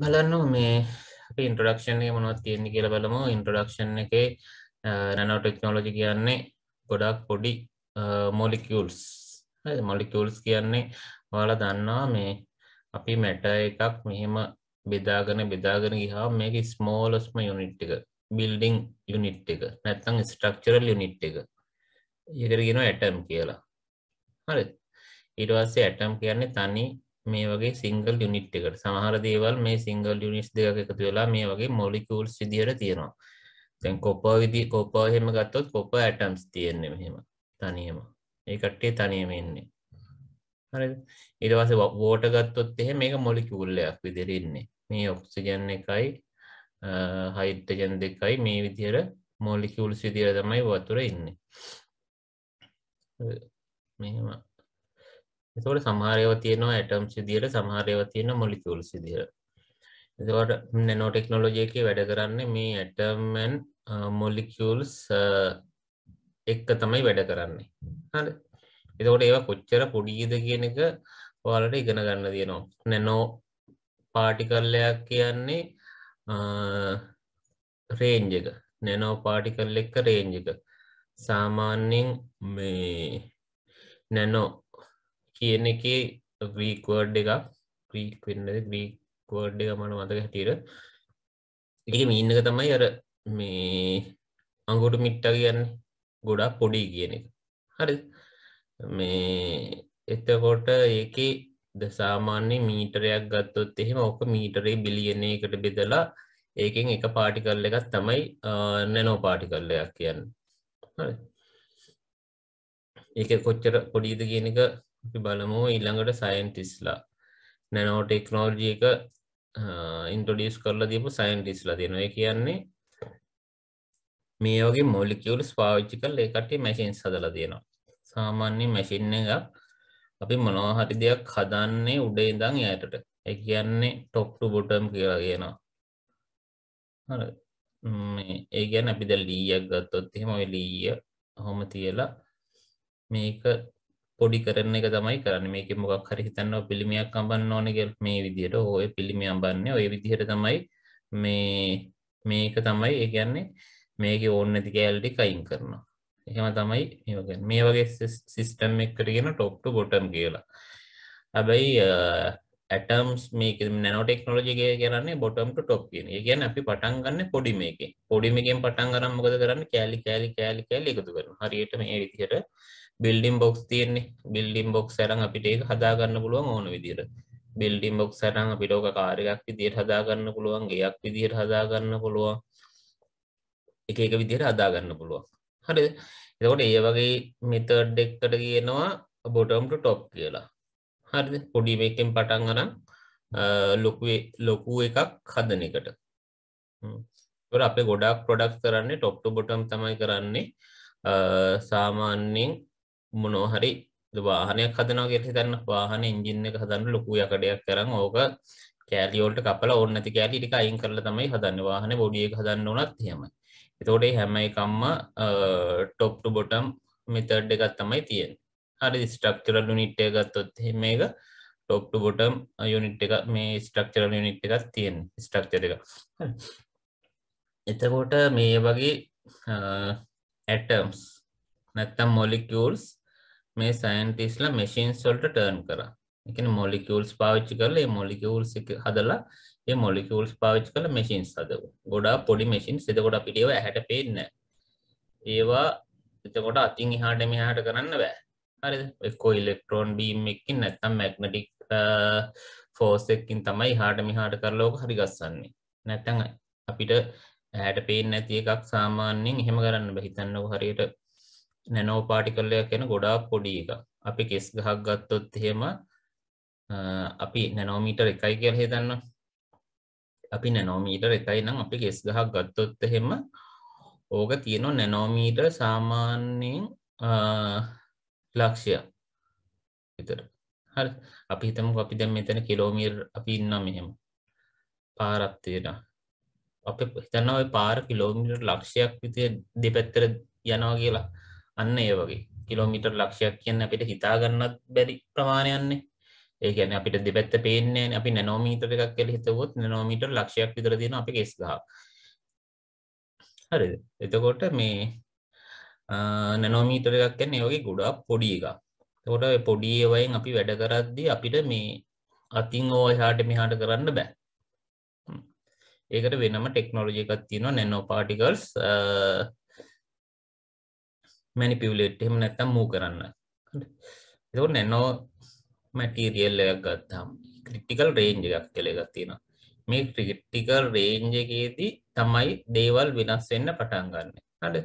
බලන්න මේ ඉන්ට්‍රඩක්ෂණය මොනවත් තියෙන්නේ කියල බලමු ඉන්ට්‍රඩක්ෂන් එක නැනෝ ටෙක්නෝලජි කියන්නේ ගොඩක් පොඩි මොලිකල්ස් මොලිකල්ස් කියන්නේ ඔයාල දන්නවා මේ අපි මැට එකක් මෙහෙම බෙදාගෙන බෙදාගෙන ගිහා මේක ස්මෝලස්ම යුනිට් එක බිල්ඩිං යුනිට් එක නැත්තං ස්ට්‍රක්චරල් යුනිට් එක ඒකරගෙන ඇටම් කියලා හරි ඉටවාසේ ඇටම් කියන්නේ තනි මේ වගේ සිංගල් යුනිට් එකට සමහර දේවල් මේ සිංගල් යුනිස් දෙක එකතු වෙලා මේ වගේ මොලිකූල්ස් විදිහට තියෙනවා තැන් කොප විදි කොප හෙම ගත්තොත් කොප ඇටම්ස් තියෙන්නේ මෙහෙම තනියම ඒකට්ටේ තනියම එන්නේ හරි ඉරවස වෝට ගත්තොත් එහෙ මේක මොලිකූල්ලයක් විදිරන්නේ මේ ඔක්සිජන් එකයි හයිටජන් දෙකයි මේ විදිහර මොලිකූල් සිදිර තමයි වතුර ඉන්නේ මෙහෙම එතකොට සමහරයව තියෙනවා ඇටම්ස් විදියට සමහරයව තියෙන මොලිකියුල්ස් විදියට. එතකොට නැනෝ ටෙක්නොලොජි එකේ වැඩ කරන්නේ මේ atom and molecules uh, uh, එක තමයි වැඩ කරන්නේ. හරි. එතකොට ඒවා කොච්චර පොඩිද කියන එක ඔයාලට ඉගෙන ගන්න තියෙනවා. නැනෝ පාටිකල් එකක් කියන්නේ රේන්ජ් uh, එක. නැනෝ පාටිකල් එක රේන්ජ් එක. සාමාන්‍යයෙන් මේ නැනෝ කියන එකේ ග්‍රීක්වර්ඩ් එකක් ග්‍රීක් වෙන්නද ග්‍රීක්වර්ඩ් එක මන මතක හැටියට එක මීන්නක තමයි අර මේ අංගුට මිට්ට කියන්න ගොඩක් පොඩි කියන එක හරි මේ එතකොට ඒක ද සාමාන්‍ය මීටරයක් ගත්තොත් එහෙම ඕක මීටරේ බිලියන එකට බෙදලා ඒකෙන් එක පාටිකල් එකත් තමයි නැනෝ පාටිකල්ලයක් කියන්න ඒක කොච්චර පොඩිද කියන එක බලමු ඊළඟට සයින්ටිස්ලා නැනෝටෙක්නෝල්ජි එක ඉන්ටඩියස් කරලා දීපු සයින්ටිස්ලා දෙනවා කියන්නේ මේ වගේ මොලිකියවල්ස් පාවිච්චි කරලා ඒකට මැෂින්ස් හදලා දෙනවා සාමාන්‍ය මැෂින් එකක් අපි මොනවා හරි දෙයක් හදන්නේ උඩ ඉඳන් යායටට ඒ කියන්නේ ටොප් ටු බොටම් කියලා කියනවා හරි ඒ ගැන අපි දැන් ලීයක් ගත්තොත් එහෙම ඔය ලීය ඔහොම තියලා මේක පොඩි කරන එක තමයි කරන්න මේක මොකක් හරි හිතන්නව පිළිමියක් අඹන්න ඕනක මේ විදිහට ඔය පිළිමි අඹන්න ඔය විදිහට තමයි මේ මේක තමයි ඒ කියන්නේ මේක ඕන්න නැති කෑල්ටි කයින් කරනවා එහෙම තමයි මේ මේ වගේ සිස්ටම් එකකට කියන ටොප් ටු බොටම් කියලා හැබැයි ඇටම්ස් මේක නැනෝටෙක්නෝලජිගේ කරන්නේ බොටම් ටු ටොප් කියන එක කියන්නේ අපි පටන් ගන්න පොඩි මේකේ පොඩි මේකෙන් පටන් අරන් මොකද කරන්නේ කෑලි කෑලි කෑලි කෑලි එකතු කරනවා හරියට මේ විදිහට බිල්ඩිම් බොක්ස් තියෙන්නේ බිල්ඩිම් බොක් සරන් අපිට ඒක හදාගන්න පුළුවන් ඕන විදිර බිල්ඩිම් බොක් සරන් අපිටෝක කාරයක් විදියට හදාගන්න පුළුවන් ගයක් විදියට හදාගන්න පුළුවන් එක එක විදියට හදාගන්න පුළුවන් හරි එතකොට ඒ වගේ මෙතඩ් එක්කට කියනවා බොටම්ට ටොප් කියලා හරි පොඩි එකෙන් පටන් අරන් ලොකුේ ලොකු එකක් හදන එකට අපේ ගොඩක් ප්‍රොඩක් කරන්නේ ටොප්ට බොටම් තමයි කරන්නේ සාමාන්‍යෙන් මොනෝහරි වාහනයක් හදනව කියල හිතන්න වාහන ඉංජින්න එක හදන්න ලොකු යකඩයක් කරන්න ඕක කෑලියෝල්ට කපල ඔන්නති කෑලි ටික අයින් කරල තමයි හදන්න වාහන බොඩිය හදන්න ඕනත් හෙම එතෝඩේ හැම එකම්ම ටොප්ට බොටම් මෙතඩ් එකත් තමයි තියෙන් හරි ස්ට්‍රක්චරල් නිට් එක ගත්තොත් හෙම එක ටොප්ට බොටම් යුනිට් එක මේ ස්ට්‍රක්චරල් යුනිට් එකත් තියෙන් ස්ට්‍රක්චර එක එතකොට මේ වගේ ඇටම්ස් නැත්තම් මොලිකූල්ස් මේ සයින්ටිස්ලා මැෂින්ස් වලට ටර්න් කරා. ඒ කියන්නේ මොලිකියුල්ස් පාවිච්චි කරලා ඒ මොලිකියුල්ස් එක හදලා ඒ මොලිකියුල්ස් පාවිච්චි කරලා මැෂින්ස් හදවෝ. ගොඩාක් පොඩි මැෂින්ස්. එතකොට අපිට ඒවා ඇහැට පේන්නේ ඒවා එතකොට අතින් එහාට මෙහාට කරන්න බෑ. හරිද? එක්කෝ ඉලෙක්ට්‍රෝන බීම් එකකින් නැත්නම් මැග්නටික් ෆෝස් uh, එකකින් තමයි එහාට මෙහාට කරලා ඕක හරි ගස්සන්නේ. නැත්නම් අපිට ඇහැට පේන්නේ නැති එකක් සාමාන්‍යයෙන් එහෙම කරන්න බෑ. හිතන්නකො හරියට නැනෝ පාටිකල්ලයක් එන ගොඩාක් පොඩි එක අපි කෙස් ගහක් ගත්තොත් එහෙම අපි නැනෝමීටර් එකයි කියල හිතන්න අපි නැනෝමීටර් එකයි නම් අපි කෙස් ගහක් ගත්තොත් එහෙම ඕක තියෙනවා නැනෝමීටර් සාමාන්‍යයෙන් ලක්ෂය විතර හරි අපි හිතම අපි දැම් මෙතන කිලෝමීර් අපි ඉන්න මෙහෙම පාරක්තියෙන අප හිතන්න ඔය පාර කිලෝමීටර් ලක්ෂයක් විතිය දෙපැත්තර යනවා කියලා අන්න ඒ වගේ කිලෝමීටර් ලක්ෂයක් කියන්න අපිට හිතාගන්නත් බැරි ප්‍රමාණයන්නේ ඒ ගැන අපිට දෙපැත්ත පේන්නේ අපි නැනෝමීටර් එකක් කියල හිතවොත් නැනෝමීටර් ලක්ෂයක් විතර දෙන අපි ගෙස් ගහ හරි එතකොට මේ නැනෝමීටර් එකක් කියන්නේ වගේ ගොඩක් පොඩි එක තකොට පොඩි ඒවයින් අපි වැඩ කරද්දි අපිට මේ අතින් ඕ එහාට මෙහාට කරන්න බෑ ඒකට වෙනම ටෙක්නෝලජි එකක් තියෙනවා නැනෝ පාටිකල්ස් මැනිපියවලේට් එහෙම නැත්තම් මූ කරන්න එතකොට නැනෝ මැටීරියල් එකක් ගත්තාම ක්‍රිටිකල් රේන්ජ් එකක් කියලා එකක් තියෙනවා මේ ක්‍රිටිකල් රේන්ජ් එකේදී තමයි දේවල් වෙනස් වෙන්න පටන් ගන්න හරි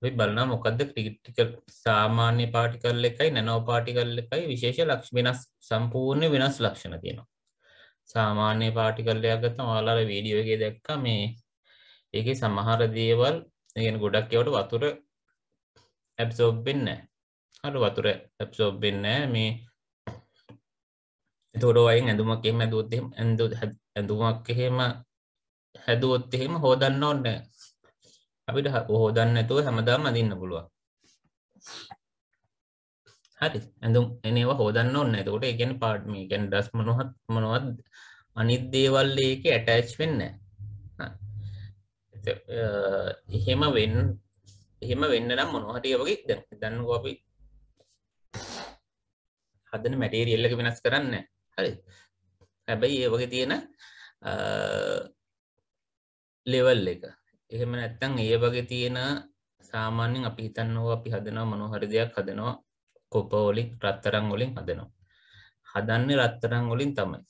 අපි බලනවා මොකද්ද ක්‍රිටිකල් සාමාන්‍ය පාටිකල් එකයි නැනෝ පාටිකල් එකයි විශේෂ ලක්ෂ වෙනස් සම්පූර්ණ වෙනස් ලක්ෂණ තියෙනවා සාමාන්‍ය පාටිකල් එකක් ගත්තම ඔයාලා වීඩියෝ එකේ දැක්කා මේ ඒකේ සමහර දේවල් ඒ කියන්නේ ගොඩක් ඒවට වතුර ඇබ්සෝබ් වෙන්න අර වතුර ඇබ්සෝබ් වෙන්න මේ තොරෝයින් ඇඳුමක් එහෙම ඇදුවොත් එහෙම ඇඳු ඇඳුමක් එහෙම හැදුවොත් එහෙම හොදන්න ඕනේ අපිට හොදන්න නැතුව හැමදාම අඳින්න පුළුවන් හරි ඇඳුම් එනේවා හොදන්න ඕනේ එතකොට ඒ කියන්නේ පාට් මේ කියන්නේ ඩස් මොනවත් මොනවත් අනිත් දේවල් ඒකේ ඇටච් වෙන්නේ නැහැ එහෙම වෙන්න එහෙම වෙන්න නම් මොනහටිය වගේ දැන් දන්නකෝ අපි හදන මැටීරියල් එක වෙනස් කරන්න හරි හැබැයි ඒ වගේ තියෙන ලෙවල් එක එහෙම නැත්තම් ඒ වගේ තියෙන සාමාන්‍යයෙන් අපි හිතන්නකෝ අපි හදනවා මොනහරි දෙයක් හදනවා කොප වලින් රත්තරන් වලින් හදනවා හදන්නේ රත්තරන් වලින් තමයි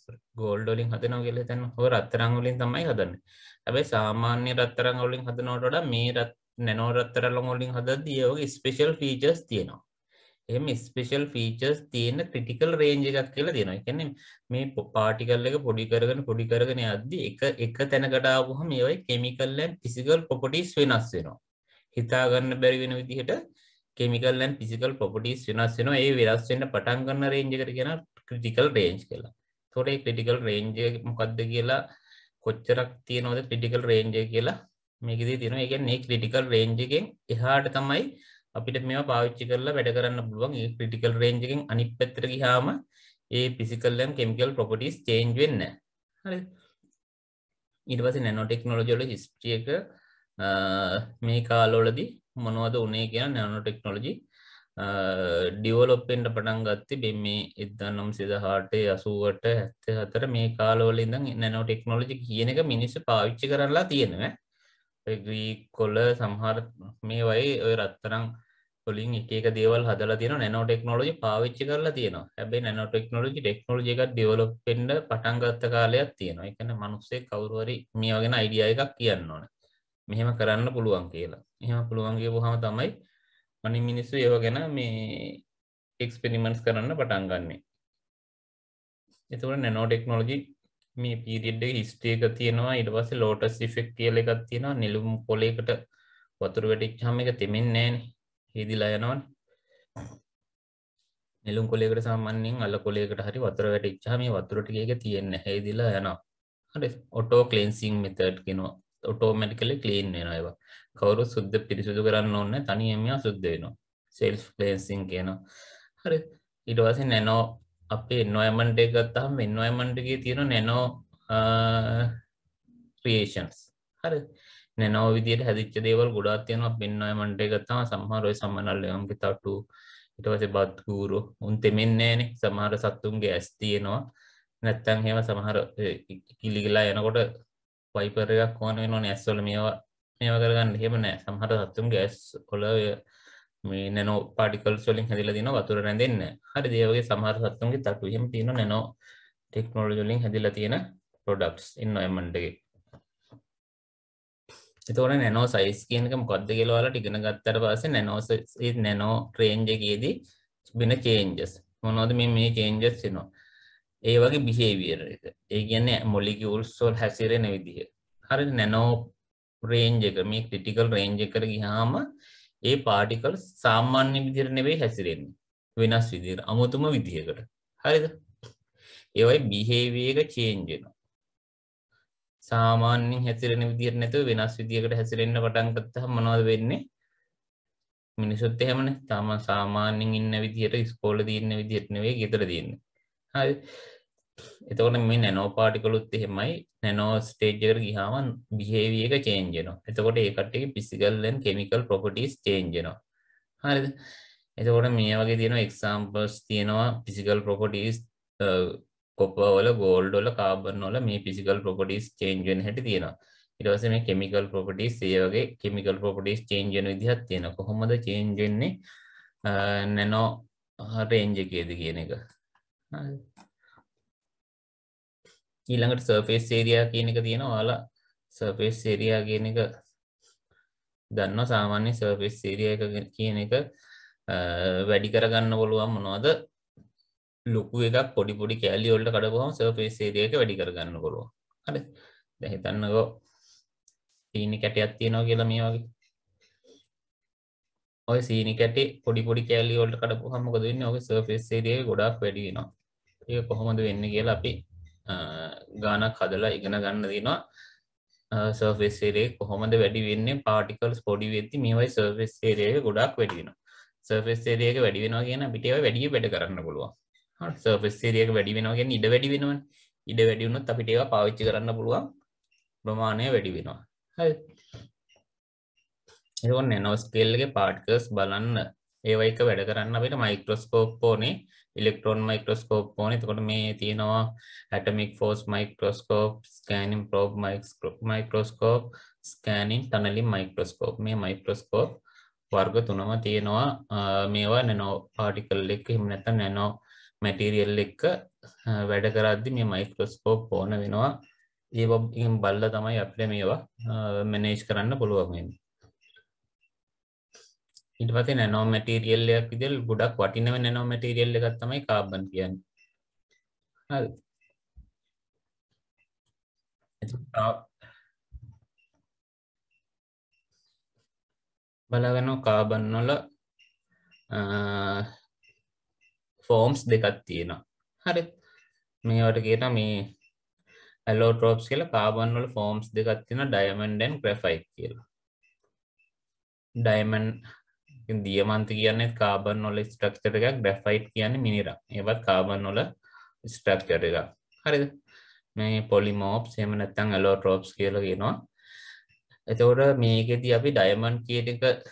ගෝල්ඩ වලින් හදනවා කියලා හිතන්න ඔය රත්තරන් වලින් තමයි හදන්නේ හැබැයි සාමාන්‍ය රත්තරන් වලින් හදනවට වඩා මේ රත් නැනෝරත්තර ලොංගොලින් හදදි ඒ වගේ ස්පෙෂල් ෆීචර්ස් තියෙනවා එහෙම ස්පෙෂල් ෆීචර්ස් තියෙන ක්‍රිටිකල් රේන්ජ එකක් කියලා තියෙනවා එකන්නේ මේ පාටිකල් එක පොඩි කරගෙන පොඩි කරගෙන අද්දි එක එක තැනකටාපුහ මේවයි කෙමිකල්ලන් පිසිකල් පොපටිස් වෙනස් වෙනවා හිතාගන්න බැරි වෙන විදිහට කෙමිකල්ලන් පිසිකල් පොපටිස් වෙනස් වෙනවා ඒ වෙනස් වෙන්න පටන් ගන්න රේන්ජ් එකට කියන ක්‍රිටිකල් රේන්ජ් කියලා තොරේ ක්‍රිටිකල් රේන්ජ මොකක්ද කියලා කොච්චරක් තියෙනවද ක්‍රිටිකල් රේන්ජය කියලා මේකදී තියෙනවා ඒ කියන්නේ ක්‍රිටිකල් රේන්ජ් එකෙන් එහාට තමයි අපිට මේවා පාවිච්චි කරලා වැඩ කරන්න පුළුවන් ඒ ක්‍රිටිකල් රේන්ජ් එකෙන් අනිත් පැත්තට ගියාම ඒ physical and chemical properties change වෙන්නේ නැහැ හරිද ඊට පස්සේ නැනෝ ටෙක්නොලොජි වල හිස්ටරි එක මේ කාලවලදී මොනවද උනේ කියන නැනෝ ටෙක්නොලොජි ඩිවලොප් වෙන්න පටන් ගත්තේ මේ 1968 80ට 74 මේ කාලවල ඉඳන් නැනෝ ටෙක්නොලොජි කියන එක මිනිස්සු පාවිච්චි කරලා තියෙනවා ග්‍රී කොල්ල සහර මේ වයි ඔය රත්තරං ොලින් එක දේවල් හදල තින නැනෝ ටෙක්නෝජි පාවිච්චි කරලා තියෙනවා හැබයි නැනෝ ටෙක්නෝජි ටෙක්නෝජි එකක් ඩියවලොප් පෙන්ඩ පටන්ගත්ත කාලයක් තියෙනවා එකන මනුස්සේ කවරුවරි මේ වගෙන අයිඩිය එකක් කියන්න ඕන මෙහෙම කරන්න පුළුවන් කියලා එහම පුළුවන්ගේ බොහම තමයි මනි මිනිස්සු ඒව ගැන මේ එක්ස්පිනිමන්ස් කරන්න පටන්ගන්නේ එතුවට නැනෝ ටෙක්නෝජී මේ පීරිඩ් එක හිස්ටේ එක තියෙනවා ඉට පස ලෝටස් ෆෙක් කියල එකත් තියෙනවා නිලුම් කොලේකට වතුර වැටික් හම එක තෙමෙන් නෑන හිදිලා යනවන් නිලුම් කොලේකට සාමන්‍යෙන් අල්ල කොලේකට හරි වතුර වැටික්්ාම වතුරට එක තියෙන්න හෙදිලා යනවා හරි ඔටෝ කලේන්සිං මෙතට් කෙනවා ඔටෝමැටි කල කලීන් වෙන ඒවා කවරු සුද්ද පිරිසුදු කරන්න ඕන්න තනියමයා සුද්ද වෙනවා සෙල්ස් ලේන්සිං කියනවා හරි ඉටවාසි නැනෝ අපේ නොයමන්ට ගත්තහම එන්නොයමන්ටගේ තියෙන නැනෝ ක්‍රේෂන්ස් හරි නැනෝ විදියට හැදිච්ච දේවල් ගොඩාත් තියෙනවා පෙන්නොයමන්ට ගත්තම සමහරය සම්මනල්ලයම්ගේ තට්ටු ඉටවස බද්ගූරු උන් තෙමෙන්නේන සමහර සත්තුන්ගේ ඇස් තියෙනවා නැත්තන් හෙම සමහර කිලිගලා යනකොට වයිපරයක් ඕන වෙනවා ඇස්වල මේවා මේව කරගන්න හෙම නෑ සමහර සත්තුන්ගේ ඇස් කොලය මේ නැනෝ පාටිකල් සොලින් හැදිල දින වතුර රැඳන්න හරි දේවගේ සමහර සත්තුන්ගේ තටු හෙම තියෙන නැනෝ ටෙක්නෝලජලින් හැදිල තියෙන පොඩක්ස් ඉන්න එමන්ටගේ එතවන නැනෝ සයිස් කියනක මොකක්ද ගෙලවාලට ඉගෙන ගත්තර පස නැනෝස නැනෝ ට්‍රේන්ජගේදී බින චේන්ජස් මොනොද මේ මේ චේන්ජස් සිනෝ ඒ වගේ බිහේවියර එක ඒ කියන්නේ මොලිකිවුල් සොල් හැසිරෙන විදිහ හරි නැනෝ රේන්ජ එක මේ ක්‍රටිකල් රේන්ජ කර ගිහාම ඒ පාටිකල් සාමාන්‍ය විදිහට නෙවෙයි හැසිරෙන්නේ. වෙනස් විදිහට, අමුතුම විදිහකට. හරිද? ඒවයි බිහේවියර් එක චේන්ජ් වෙනවා. සාමාන්‍යයෙන් හැසිරෙන විදිහට නැතුව වෙනස් විදිහකට හැසිරෙන්න පටන් ගත්තහම මොනවද වෙන්නේ? මිනිසුත් එහෙමනේ. තාම සාමාන්‍යයෙන් ඉන්න විදිහට, ඉස්කෝලේ දින්න විදිහට නෙවෙයි, ගෙදර දින්නේ. හරි. එතකොට මේ නැනෝ පාටිකලුත් එහෙමයි නැනෝ ස්ටේජර් ගිහාම බිහේවිය එක චේන්ජනවා එතකොට ඒකටේ පිසිකල්ලන් කෙමිකල් ප්‍රොපටස් චේන්ජනවා හරිද එතකොට මේ වගේ තියෙන එක්සාම්පර්ස් තියෙනවා පිසිකල් ප්‍රොපටස් කොපවල ගෝල්ඩොල කාබනොල මේ පිසිකල් ප්‍රොපටස් චේන්ජෙන් හැට තියෙනවා ඉටවස මේ කෙමිකල් ප්‍රොපටස් ඒවගේ කෙමිකල් ප්‍රොපටස් චේන්ජන විදිහත් තියෙන කොහොමද චේන්ජෙන්නේ නැනෝ රේන්ජකේද කියන එක හරි ඊළඟට සර්ෆේස් ඒරයා කියන එක තියෙන ඔයාලා සර්පේස් ඒරයා කියන එක දන්න සාමාන්‍ය සර්පේස් ඒරිය එක කියන එක වැඩි කරගන්න පුළුවන් මොනවද ලොකු එකක් පොඩි පොඩි කෑලි ඔල්ට කඩපුහම සර්පේස් ඒරිය එක වැඩි කරගන්න පුළුවන් හරි දැන් හිතන්නකෝ සීනි කැටයක් තියෙනවා කියලා මේ වගේ ඔය සීනි කැටේ පොඩි පොඩි කෑලි වලට කඩපුවහම මොකද වෙන්නේ? ඔගේ සර්ෆේස් ඒරියා එක ගොඩාක් වැඩි වෙනවා. ඒක කොහොමද වෙන්නේ කියලා අපි ගානක් හදලා ඉගෙන ගන්න දෙනවා සර්ෆෙස් ඒරේ කොහොමද වැඩි වෙන්නේ පාටිකල්ස් පොඩි වෙද්දි මේවයි සර්ෆෙස් ඒරේ ගොඩක් වැඩි වෙනවා සර්ෆෙස් ඒරේ එක වැඩි වෙනවා කියන අපිට ඒවා වැඩි වැඩ කරන්න පුළුවන් හරි සර්ෆෙස් ඒරේ එක වැඩි වෙනවා කියන්නේ ඉඩ වැඩි වෙනවනේ ඉඩ වැඩි වුණොත් අපිට ඒවා පාවිච්චි කරන්න පුළුවන් ප්‍රමාණය වැඩි වෙනවා හරි ඒවොන් නැනෝ ස්කේල් එකේ පාටිකල්ස් බලන්න ඒවා එක වැඩ කරන්න අපිට මයික්‍රොස්කෝප් ඕනේ ඉලෙක්ට්‍රෝන් මයික්‍රස්කෝප් ඕන එතකොට මේ තියෙනවා atomic force microscope scanning probe microscope scanning tunnelling microscope මේ මයික්‍රස්කෝප් වර්ග තුනම තියෙනවා මේවා නැනෝ පාටිකල් එක හිම නැත නැනෝ මැටිරියල් එක වැඩ කරද්දි මේ මයික්‍රස්කෝප් ඕන වෙනවා ඒ බල්ල තමයි අපිට මේවා මැනේජ් කරන්න පුළුවන් වෙන්නේ ඉට පති නැනෝ මැටීරියල්ලයක් විදිල් ගොඩක් වටිනව නැනෝ මැටීරියල්ල ගත්තමයි කාබන් කියන්න බලගනු කාබන් නොල ෆෝම්ස් දෙකත් තියෙනවා හරි මේවට කියන මේ ඇලෝටෝප්ස් කියල කාබන්වල ෆෝම්ස් දෙකත් තින ඩයමන්ඩන් ක්‍රෆයි කියලා ඩයිමන් දියමන්ත කියන්න කාබන් නොල ස්ට්‍රක්චර එකක් ඩැෆයිට් කියන්න මිනිරක් ඒවත් කාබන් නොල ස්ට්‍රක්චර එක හරිද මේ පොලිමෝප් සේම නැත්තං ඇලෝ ට්‍රෝප්ස් කියලගෙනවා එතවට මේකෙද අපි ඩයමන් කියට එක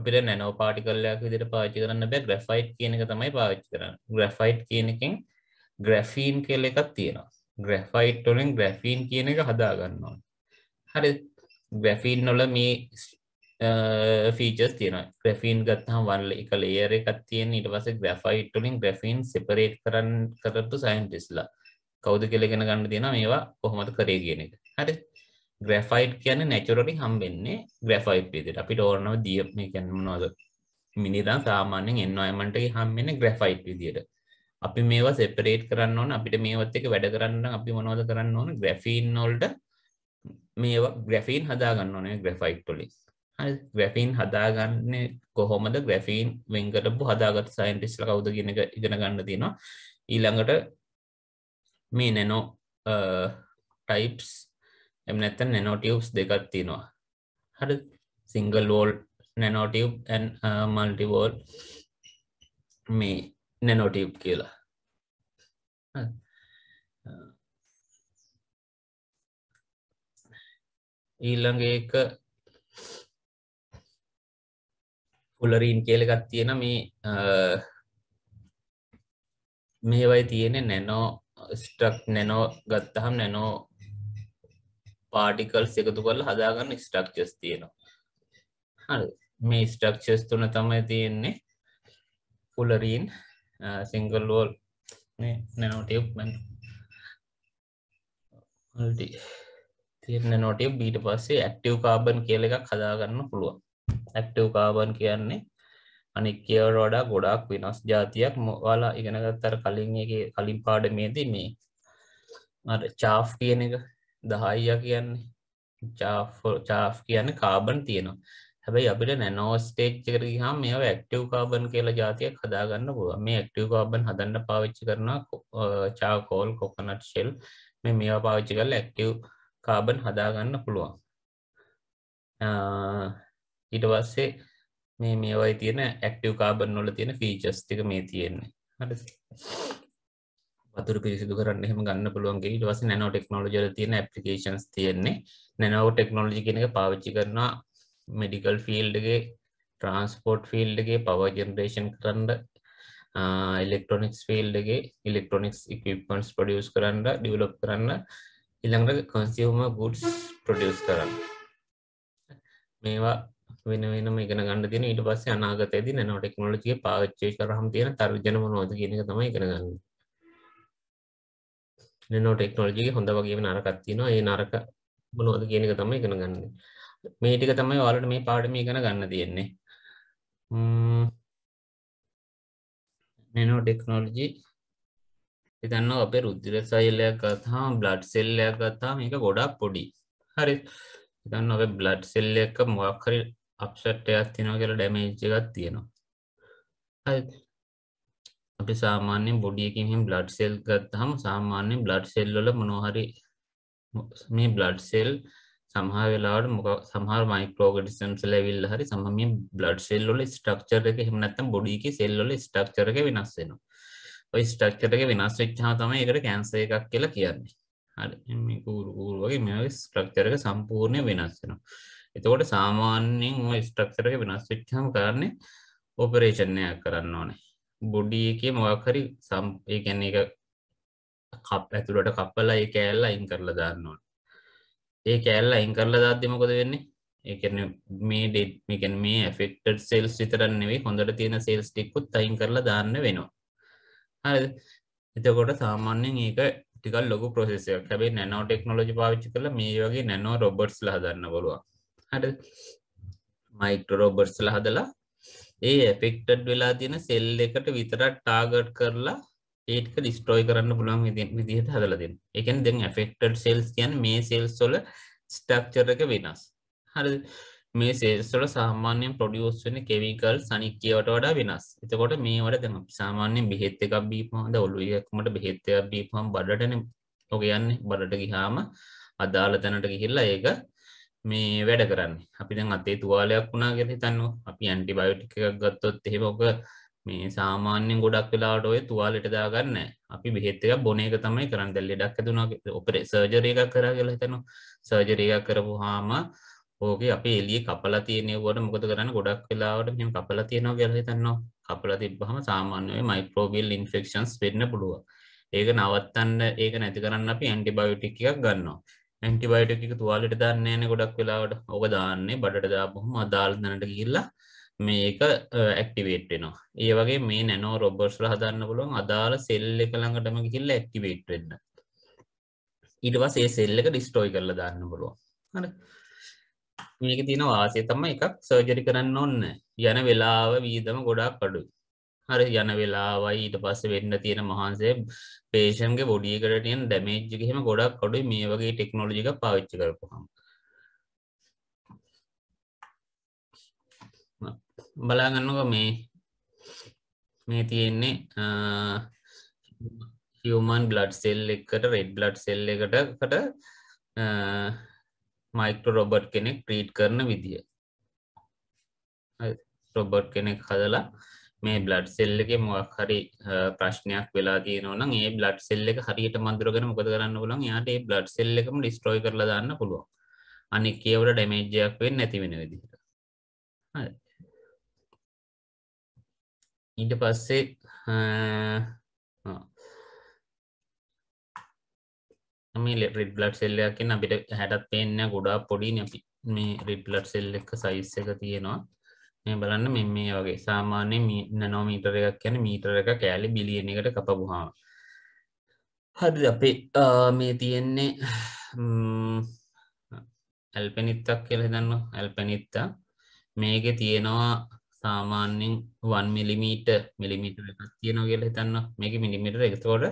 අපිට නැනෝ පාටිකල්ලයක් විදිට පාචි කරන්න බෑ ග්‍රෆයිට් කියන එක තමයි පාච්චි කරන්න ග්‍රෆයිට් කියනකින් ග්‍රැෆීන් කෙල එකක් තියෙනවා ග්‍රෆයිට් ටොලින් ග්‍රැෆීන් කියන එක හදාගන්නවා හරි ග්‍රැෆීන් නොල මේ ෆීචස් තියෙන ග්‍රෆීන් ගත්තහම් වන්ල එක ලේර එකක් තියෙන ඉට පස ග්‍රෆයිට්ටලින් ග්‍රෆීන් සෙපරේට් කරන්න කරපු සයින්ටිස්ලා කෞද කෙලගෙන ගන්න තියෙන මේවා කොහොමත කරේ කියන එක හරි ග්‍රෆයිට් කියන නැචුරලි හම්බෙන්නේ ග්‍රෆයිට් විදිට අපිට ඕරනව දිය මේ කැන්ම නොද මිනිදම් සාමාන්‍යෙන් එන්න අයමන්ටගේ හම්බෙන ග්‍රෆයිට් විදියට අපි මේවා සෙපරේට් කරන්න ඕන අපිට මේවත් එක වැඩ කරන්න අපි මොනවද කරන්න ඕන ග්‍රෆීන් නොල්ට මේ ග්‍රෆීන් හදාගන්න ඕනේ ග්‍රෆයිට් ටොලිස් ග්‍රැෆීන් හදාගන්න කොහොමද ග්‍රැෆීන් වෙන්කටපු හදාගත් සයින්ටිස්ල කවුද ගෙනක ඉගෙන ගන්න තියෙනවා ඊළඟට මේ නැනෝ ටයිප්ස් එමනැත්ත නැනෝටියවස් දෙකත් තියෙනවා හරි single wall nanotube and multiwall මේ නැනෝටව් කියලා ඊළඟ එක කුලරීන් කියලගත් තියෙන මේ මේවයි තියෙන නැනෝ ස්ට්‍රක් නැනෝ ගත්තහම් නැනෝ පාටිකල් එකතු කරලා හදාගන්න ස්ට්‍රක්චස් තියෙනවා හරි මේ ස්ට්‍රක්චස් තුන තමයි තියෙන්නේ කුලරීන් සිංගල් වෝල් නැනෝටබ්මන් තිරන නොටබ් බීට පස්සේ ඇක්ටව් කාබන් කියල එකක් හදාගන්න පුළුවන් ඇක්ටව් කාබන් කියන්නේ අනික් කියවට වඩා ගොඩක් වෙනස් ජාතියක් මොවාලා ඉගෙනගත්තර කලින් එක කලින් පාඩමේදී මේ චාෆ් කියන එක දහයිය කියන්නේ චාෆෝ චාෆ් කියන කාබන් තියෙනවා හැබැයි අපිට නැනෝස්ටේච් එකට ගියාම මේව ඇක්ටිව් කාබන් කියලා જાතියක් හදාගන්න පුළුවන් මේ ඇක්ටිව් කාබන් හදන්න පාවිච්චි කරනවා චාකෝල් කොකනට් ෂෙල් මේ මේවා පාවිච්චි කරලා ඇක්ටිව් කාබන් හදාගන්න පුළුවන් ඊට පස්සේ මේ මේවයි තියෙන ඇක්ටව කාබන් නොල තියෙන ෆීචස්තික මේ තියෙන්නේ හට පතුර පිසිදු කරන්න එහම ගන්න පුළුවන්ගේ ඊට පස්සේ නැනෝ ටෙක්නෝලජිල තියෙන ඇපලිකේන්ස් තියෙන්නේ නැනෝ ටෙක්නෝලජි කෙන එක පාවිච්චි කරනවා මෙඩිකල් ෆිල්ඩගේ ට්‍රන්ස්පෝට් ෆිල්ඩගේ පව ජෙනරේෂන් කරන්න ඉලෙක්ට්‍රොනික්ස් ෆිල්ඩගේ ඉලෙක්ට්‍රොනික්ස් ඉක්විපන්ස් ප්‍රඩියස් කරන්න ඩිවලොප් කරන්න ඉළඟට කන්සිවම ගුඩ්ස් ප්‍රඩියස් කරන්න මේවා වෙන වෙනම ඉගෙන ගන්න තියෙන ඊට පස්සේ අනාගතයේදී නැනෝ ටෙක්නොලොජිය පාවිච්චි කරාම තියෙන තර්ජන මොනවද කියන එක තමයි ඉගෙන ගන්න. නැනෝ ටෙක්නොලොජි එකේ හොඳ වගේම නරකක් තියෙනවා. ඒ නරක මොනවද කියන එක තමයි ඉගෙන ගන්න. මේ ටික තමයි ඔයාලට මේ පාඩමේ ඉගෙන ගන්න තියෙන්නේ. නැනෝ ටෙක්නොලොජි ඉතන්න අපේ රුධිර සෛලයක් ගත්තාම බ්ලඩ් සෙල්ලයක් ගත්තාම මේක ගොඩක් පොඩි. හරි. ඉතන්න අපේ බ්ලඩ් සෙල්ලයක මොකක් හරි අප්සට් එකක් තියෙනවා කියලා ඩැමේජ් එකක් තියෙනවා හරි අපි සාමාන්‍යයෙන් බොඩි එකකින් එහෙම බ්ලඩ් සෙල් ගත්තහම සාමාන්‍යයෙන් බ්ලඩ් සෙල් වල මොනවා හරි මේ බ්ලඩ් සෙල් සමහර වෙලාවට මොක සමහර මයික්‍රෝ ඕගනිසම්ස් වල ඇවිල්ලා හරි සමහර මේ බ්ලඩ් සෙල් වල ස්ට්‍රක්චර් එක එහෙම නැත්නම් බොඩි එකේ සෙල් වල ස්ට්‍රක්චර් එක වෙනස් වෙනවා. ඔය ස්ට්‍රක්චර් එක වෙනස් වෙච්චාම තමයි ඒකට කැන්සර් එකක් කියලා කියන්නේ. හරි මේ කූරු කූරු වගේ මේ ස්ට්‍රක්චර් එක සම්පූර්ණයෙන් වෙනස් වෙනවා. එතකොට සාමාන්‍යයෙන් ඔය ස්ට්‍රක්චර එක වෙනස් වෙච්චාම කරන්නේ ඔපරේෂන් එකක් කරන්න ඕනේ. බොඩි එකේ මොකක් හරි සම් ඒ කියන්නේ ඒක කප් ඇතුළට කපලා ඒ කෑල්ල අයින් කරලා දාන්න ඕනේ. ඒ කෑල්ල අයින් කරලා දාද්දි මොකද වෙන්නේ? ඒ කියන්නේ මේ ඩෙඩ් මේ කියන්නේ මේ affected cells විතරක් නෙවෙයි හොඳට තියෙන cells ටිකුත් අයින් කරලා දාන්න වෙනවා. හරිද? එතකොට සාමාන්‍යයෙන් ඒක ටිකක් ලොකු process එකක්. හැබැයි nano technology පාවිච්චි කරලා මේ වගේ nano robots ලා හදන්න බලුවා. හර මයික්‍රෝබර්ස්ල හදලා ඒ එෆෙක්ටඩ් වෙලා තියෙන සෙල් එකට විතරක් ටාගට් කරලා ඒටක ඩිස්ට්‍රෝයි කරන්න පුළුවන් විදි විදිහට හදලා දෙන්න. ඒ කියන්නේ දැන් එෆෙක්ටඩ් සෙල්ස් කියන්නේ මේ සෙල්ස් වල ස්ට්‍රක්චර් එක වෙනස්. හරිද? මේ සෙල්ස් වල සාමාන්‍යයෙන් ප්‍රොඩියුස් වෙන කෙමිකල්ස් අනික් ඒවාට වඩා වෙනස්. එතකොට මේවට දැන් අපි සාමාන්‍යයෙන් බෙහෙත් එකක් බීපුවම හොඳ ඔළුව එකකට බෙහෙත් එකක් බීපුවම බඩටනේ ඔක යන්නේ බඩට ගියාම අදාළ තැනට ගිහිල්ලා ඒක මේ වැඩ කරන්න අපි දැන් අතේ තුවාලයක් වුණා කියලා හිතන්නු අපි ඇන්ටි බයෝටික් එකක් ගත්තොත් එහෙම ඔක මේ සාමාන්‍යයෙන් ගොඩක් වෙලාවට ඔය තුවාලෙට දාගන්න අපි බෙහෙත් එකක් බොන එක තමයි කරන්නේ දැන් ලෙඩක් ඇදුණා ඔපරේ සර්ජරි එකක් කරා කියලා හිතන්නු සර්ජරි එකක් කරපුවාම ඕකේ අපේ එළිය කපලා තියෙන ඒවට මොකද කරන්නේ ගොඩක් වෙලාවට මෙහෙම කපලා තියෙනවා කියලා හිතන්නවා කපලා තිබ්බහම සාමාන්‍ය ඔය මයික්‍රෝබියල් ඉන්ෆෙක්ෂන්ස් වෙන්න පුළුවන් ඒක නවත්තන්න ඒක නැති කරන්න අපි ඇන්ටිබයෝටික් එකක් ගන්නවා ඇන්ටිබයිටක තුවාලට දන්නේන ගොඩක් වෙලාවට ඔබ දාන්නේ බඩට දාපුහම අදාල් දැනට ගිල්ලා මේක ඇක්ටිවේට්ෙනවා ඒ වගේ මේ නැනෝ රොබර්ස්ල හදන්න පුළුවන් අදාළ සෙල්ල එක ළඟටම ගිහිල්ලා ඇක්ටිවේට් වෙන්න ඊටවස් ඒ සෙල්ල එක ඩිස්ට්‍රෝයි කරලා දාන්න පුළුවන් හරි මේක තියෙන වාසිය තමයි එකක් සර්ජරි කරන්න ඕන්න යන වෙලාව වීදම ගොඩාක් අඩුයි හරි යන වෙලාවයි ඊට පස්ස වෙන්න තියෙන මහන්සේ පේෂන්ගේ බොඩියකටයෙන් දැමේජ්ජිකහෙම ගොඩක් කොඩු මේ වගේ ටෙක්නොලජික පාච්චි කරපුහම් බලාගන්නක මේ මේ තියෙන්නේ හමන් බ්ලඩ් සෙල් එකට රෙඩ් බ්ලඩ් සෙල් එකටකට මයික්ට රොබට් කෙනෙක් ක්‍රීට් කරන විදිිය රොබට් කෙනෙක් හදලා මේ බ්ලඩ් සෙල්ල එක මොක් හරි ප්‍රශ්නයක් වෙලා තියනවන ඒ බ්ලඩ් සෙල්ල එක හරියට මන්දුරගෙන මොකද කරන්න පුලන් යාට ඒ බ්ලඩ් සෙල්ල එකම ඩිස්ට්‍රෝයි කරලා දාන්න පුළුවන් අනි කියවට ඩැමේජයක් වෙන් නැති වෙන විදිහට ඊට පස්සේ මේ ලෙටරිඩ් බ්ලඩ් සෙල්ලයක් අපිට හැටත් පේන්න ගොඩා පොඩි අපි මේ රිඩ් බ්ලඩ් සෙල්ල එක සයිස් එක තියෙනවා මේ බලන්න මෙ මේ වගේ සාමාන්‍ය නනෝමීටර එකක් ගැන මීටර එක කෑලි බිලියන එකට කපපුහා හරි අපේ මේ තියෙන්නේ ඇල්පෙනිත්තක් කියල දන්න ඇල්පෙනිත්තා මේක තියෙනවා සාමාන්‍යෙන් වන් මිලිමීට මිලිමිට එකක් තියනෝ කියල හිතන්න මේක මිලිමිට එකතෝට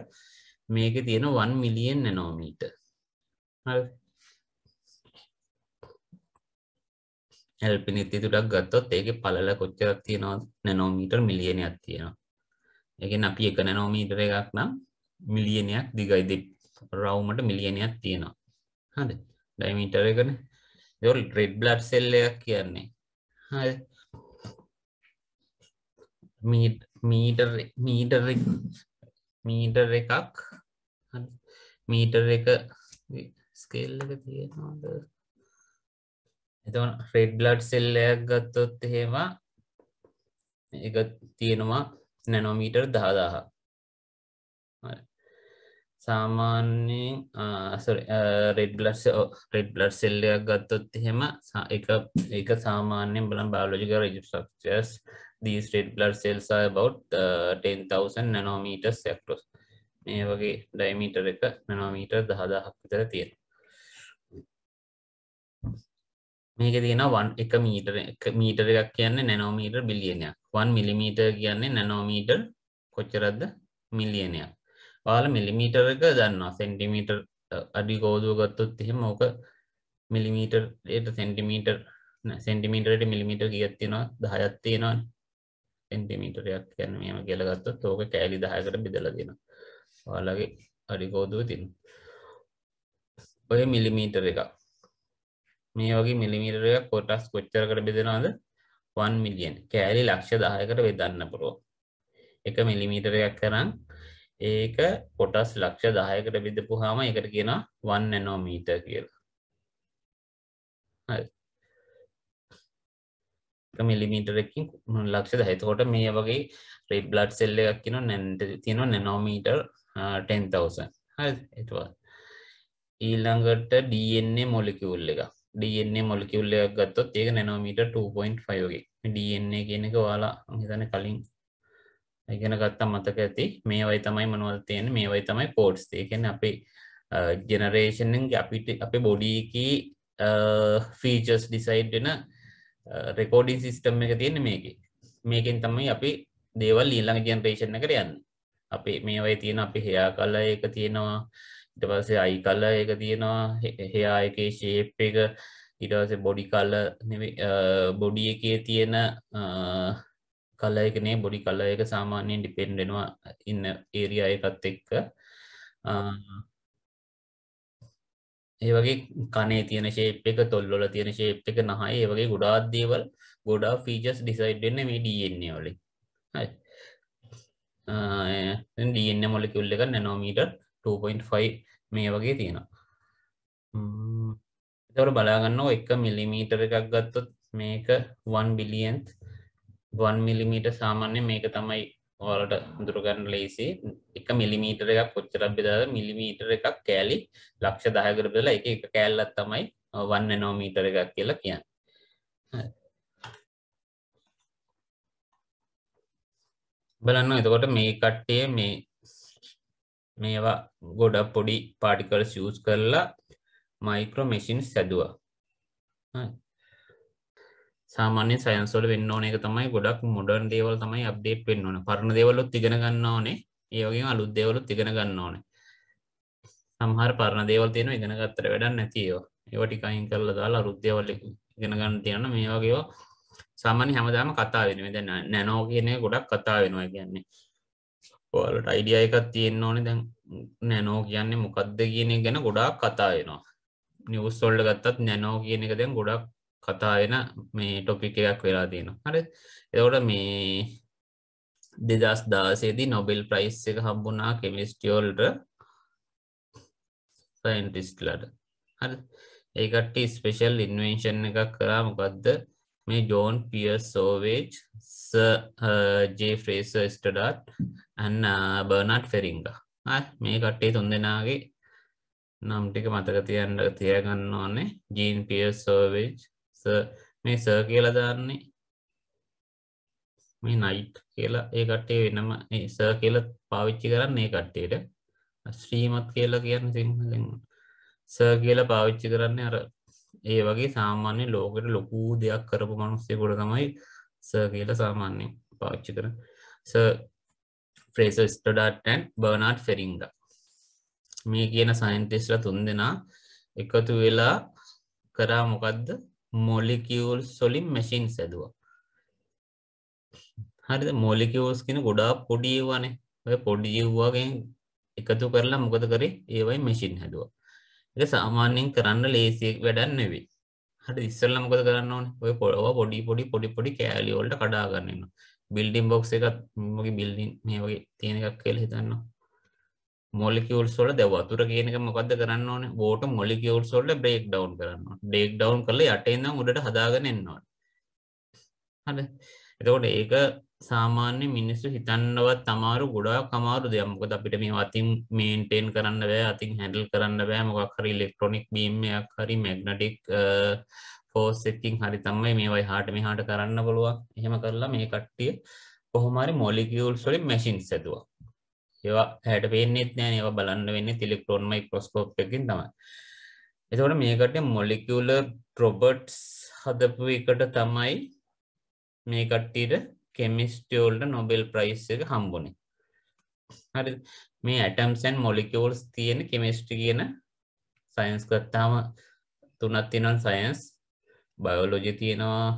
මේක තියෙන වන් මිලියෙන් නනෝමීට හරි ඇල්පිනිත්ති තුරක් ගත්තොත් ඒක පලල කොච්චරක් තියෙනව නැනෝමීටර් මිලියනයක් තියෙනවා එකෙන් අපි එක නැනෝමීටර එකක් නම් මිලියනයක් දිගයිදි රවමට මිලියනයක් තියෙනවා හද ඩයිමීටර එකන යොල් රෙඩ් බ්ලඩ් සෙල්ලයක් කියන්නේ හරි මීටර් මීටර් මීටර් එකක් මීටර් එක ස්කෙල්ල එක තියෙනවාද එතකොට රෙඩ් බ්ලඩ් සෙල් එකක් ගත්තොත් එහෙම ඒක තියෙනවා නැනෝමීටර් 10000ක්. හරි. සාමාන්‍යයෙන් sorry red blood red blood cell එකක් ගත්තොත් එහෙම ඒක ඒක සාමාන්‍යයෙන් බලන්න biological structures these red blood cells are about uh, 10000 nanometers across මේ වගේ ඩයමීටර් එක නැනෝමීටර් 10000ක් විතර තියෙනවා මේක තියෙනවන් එක මීටර මීටර එකක් කියන්නේ නැනෝමීට බිලියනයක් වන් මිලිමීට කියන්නේ නැනෝමීට කොච්චරද්ද මිලියනයක් පාල මිලිමීටර එක දන්නවා සෙන්ටිමීටර් අඩි ගෝදුවගත්තුත් එහෙම ඕක මිලිමීටර්යට සෙන්ටිමීටර් සෙන්ටිමීටරට මිලිමීට කියත්තිනවා දහයත්තියෙනවා සෙන්ටිමීටරයක් කියන්න මෙම කියලගත්තුත් ඕක කෑලි දහයකට බිදල දෙෙන ඔයාලගේ අඩිගෝදුව තින් ඔය මිලිමීටර එකක් මේ වගේ මිලිමිටරයක් කොටස් කොච්චරකට බෙදෙනවාද 1 මිලියන් කෑලි ලක්ෂ 10කට බෙදන්න පුළුවන් 1 මිලිමීටරයක් තරම් ඒක කොටස් ලක්ෂ 10කට බෙදපුවාම ඒකට කියනවා 1 නැනෝමීටර් කියලා හරි 1 මිලිමීටරකින් ලක්ෂ 10 එතකොට මේ වගේ රෙඩ් බ්ලඩ් සෙල් එකක් කියනවා නැන්ට තියෙනවා නැනෝමීටර් 10000 හරිද ඒකවත් ඊළඟට DNA මොලිකියුල් එකක් ඩන්නේ මොලිකිවල්ලයක් ගත්තොත් ඒක නැනෝමීට 2.5ගේ ඩන්නේ කියනක වාලා හිතන කලින් ඉගෙන ගත්තා මතක ඇති මේවයි තමයි මනවල් තියෙන මේවයි තමයි පෝට්ස් ඒකෙන් අපේ ජෙනරේෂන්ෙන් අපිට අපේ බොඩීකී ෆීජස් ඩිසයිඩ් වෙන රෙකෝඩින් සිිස්ටම් එක තියෙන මේක මේකෙන් තමයි අපි දේවල් ඊළඟ ජෙනරේෂණ කර යන්න අපේ මේවයි තියෙන අපි හයා කල්ලා ඒක තියෙනවා ඉට පස්සේ අයි කල්ල එක තියෙනවා හයා එකේ ශේප් එක ඉටවස බොඩි කල්ල බොඩි එකේ තියෙන කල එකනේ බොඩි කල්ල එක සාමාන්‍යයෙන් ඩිපෙන්ඩෙනවා ඉන්න ඒරිය එකත් එක්ක ඒ වගේ කනේ තියෙන ශේප් එක තොල්ලොල තියෙන ශේප් එක නහයි ඒ වගේ ගොඩාත් දේවල් ගොඩා ෆීචස් ඩිසයිඩ් වෙන්නේ මේ DNA වලින් හරි ඩන්න මොලකුල්ල එක නැනෝමීට 2.5 මේ වගේ තියෙනවා තවට බලාගන්න එක මිලිමීටර එකක් ගත්තොත් මේක 1 බිලියන්ත් 1 මිලිමීට සාමාන්‍ය මේක තමයි ඔයාලට දුරගන්න ලේසි එක මිලිමීටර එකක් කොච්චරක් බෙදාද මිලිමීටර එකක් කෑලි ලක්ෂ 10කට බෙදලා එක එක කෑල්ලක් තමයි 1 නැනෝමීටර එකක් කියලා කියන්නේ. බලන්න එතකොට මේ කට්ටිය මේ මේවා ගොඩක් පොඩි පාටිකල් යස් කරලා මයික්‍රෝ මෙසින් සැදවා සාමාන්‍ය සයන්සොල වෙන්න ඕන එක තමයි ගොඩක් මොඩරන් දේවල් තමයි අප්ඩේට් වෙන්න ඕන පරණ දේවල්ලොත් ඉගෙන ගන්න ඕනේ ඒ වගේ අලුත් දේවලුත් ඉගෙන ගන්න ඕනේ සමහර පරණ දේවල් තියෙනවා ඉගෙන ගත්තට වැඩක් නැති ඒවා ඒවා ටික අයින් කරලා දාලා අලුත් දේවල් ඉගෙන ගන්න තියෙනවා මේ වගේ ඒවා සාමාන්‍ය හැමදාම කතා වෙනවා දැන් නැනෝ කියන එක ගොඩක් කතා වෙනවා කියන්නේ ඔලට අයිඩිය එකක් තියෙන්න්න ඕනේ දැන් නැනෝ කියන්නේ මොකක්ද කියන ගැන ගොඩාක් කතායනවා නිවස්සොල්ල ගත්තත් නැනෝ කියන එක දැන් ගොඩක් කතායන මේ ටොපික එකක් වෙලා තියෙනවා හරි එතකොට මේ දෙදස් දාසේදී නොබෙල් ප්‍රයිස් එක හම්බුනා කෙමිස්ටියෝල්ට සයින්ටිස්ලට හරි ඒකට ස්පේෂල් ඉන්වෙන්ෂන් එකක් කරා මොකක්ද මේ John Pierre Sauvage J Fraser Stoddart and Bernard Feringa මේ කට්ටේ තුන් දෙනාගේ නම් ටික මතක තියන්ට තියගන්න ඕනේ ජීන් පියර් සර්වේජ් මේ සර් කියලා දාන්නේ මේ නයිට් කියලා ඒ කට්ටේ වෙනම සර් කියල පාවිච්චි කරන්න ඒ කට්ටේට ශ්‍රීමත් කියලා කියන්න සිංහලෙන් සර් කියලා පාවිච්චි කරන්න අර ඒ වගේ සාමාන්‍ය ලෝකට ලොකූ දෙයක් කරපු මනුස්සේ ගොඩ තමයි සර් කියලා සාමාන්‍ය පාච්චි කර ෆ්‍රේසර් ස්ටඩාට් ඇන් බර්නාඩ් ෆෙරිංග මේ කියන සයින්ටිස්ල තුන් දෙනා එකතු වෙලා කරා මොකක්ද මොලිකියවල් සොලින් මැසින් සැදුව හරි මොලිකිවෝස් කෙන ගොඩා පොඩියවනේ ඔය පොඩියව්වාගෙන් එකතු කරලා මොකද කරේ ඒවයි මැසින් හැදුව එක සාමාන්‍යයෙන් කරන්න ලේසියක් වැඩන්න නෙවෙයි හට ඉස්සල්ල මොකද කරන්න ඕන ඔය පොළව පොඩි පොඩි පොඩි පොඩි කෑලිවලට කඩාගන්නන්න බිල්ඩිම් බොක්ස එකත් මගේ බිල්ඩින් මේ වගේ තියෙන එකක් කියල හිතන්න මොලිකවල් සොල දැව අතුර කියනක මොකද කරන්න ඕන ෝට මොලිකවල් සොල්ල බෙක් ඩවන් කරන්න ඩෙක් ඩවන් කල යටටන්න උඩට හදාගනන්නවා හද එතකොට ඒක සාමාන්‍ය මිනිස්සු හිතන්නවත් තමාරු ගොඩා කමාරු දෙයම්මකද අපිට මේ අතින් මේන්ටේන් කරන්න බෑ අතින් හැඩල් කරන්න බෑ මොකක් හරි ඉලෙක්ට්‍රොනික් බීමයක් හරි මැග්නටික් ෆෝස් එකකින් හරි තමයි මේවයි හාට මෙහාට කරන්න පුළුවන් එහෙම කරලා මේ කට්ටිය කොහොමරි මොලිකියුල්ස් වලින් මැෂින්ස් හදුවා ඒවා හැට පේන්නේත් නෑ ඒවා බලන්න වෙන්නේ ඉලෙක්ට්‍රෝන මයික්‍රොස්කෝප් එකකින් තමයි එතකොට මේකට මොලිකියුලර් රොබට්ස් හදපු එකට තමයි මේ කට්ටියට කෙමිස්ට්‍රි වලට නොබෙල් ප්‍රයිස් එක හම්බුනේ හරි මේ ඇටම්ස් ඇන් මොලිකියුල්ස් තියෙන කෙමිස්ට්‍රි කියන සයන්ස් ගත්තාම තුනක් තියෙනවා සයන්ස් බයෝලොජි තියෙනවා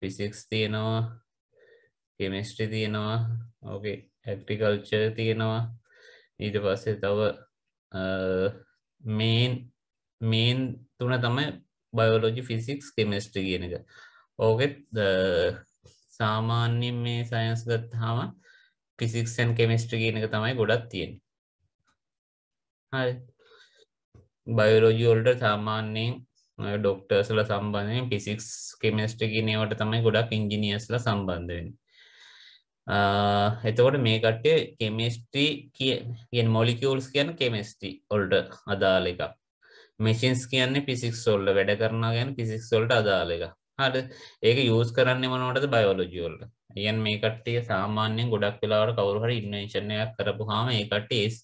ෆිසික්ස් තියෙනවා කෙමිස්ට්‍රි තියෙනවා ඕකේ ඇක්ටිකල්චර් තියෙනවා ඊට පස්සේ තව මේන් මේන් තුන තමයි බයෝලොජි ෆිසික්ස් කෙමිස්ට්‍රි කියන එක ඕකෙත් සාමාන්‍යෙන් මේ සයන්ස් ගත්හාම ෆිසික්සන් කෙමිස්ට්‍රි කියන එක තමයි ගොඩක් තියෙන හරි බයෝලෝජි ඔල්ට සාමාන්‍යයෙන් ඩොක්ටර්ස්ල සම්බන්ධයෙන් පිසික්ස් කෙමස්ට්‍රකි නවට තමයි ගොඩක් ඉංජිනියස්ල සම්බන්ධයෙන් එතකොට මේ කට්ටේ කෙමස්ට්‍රී කියෙන් මොලිකවල්ස් කියන කෙමස්ටි ඔල්ඩ අදාල එක මෙසින්ස් කියන්නේ පිසික්ස් සොල්ල වැඩ කරන ගැන පිසික් සොල්ට අදාල එක හට ඒක යස් කරන්න මනොටද බයෝලජියෝල්ල යන් මේ කට්ටිය සාමාන්‍යෙන් ගොඩක් වෙලාවට කවරුහට ඉන්වේශණයක් කරපු හාම ඒ කට්ටේස්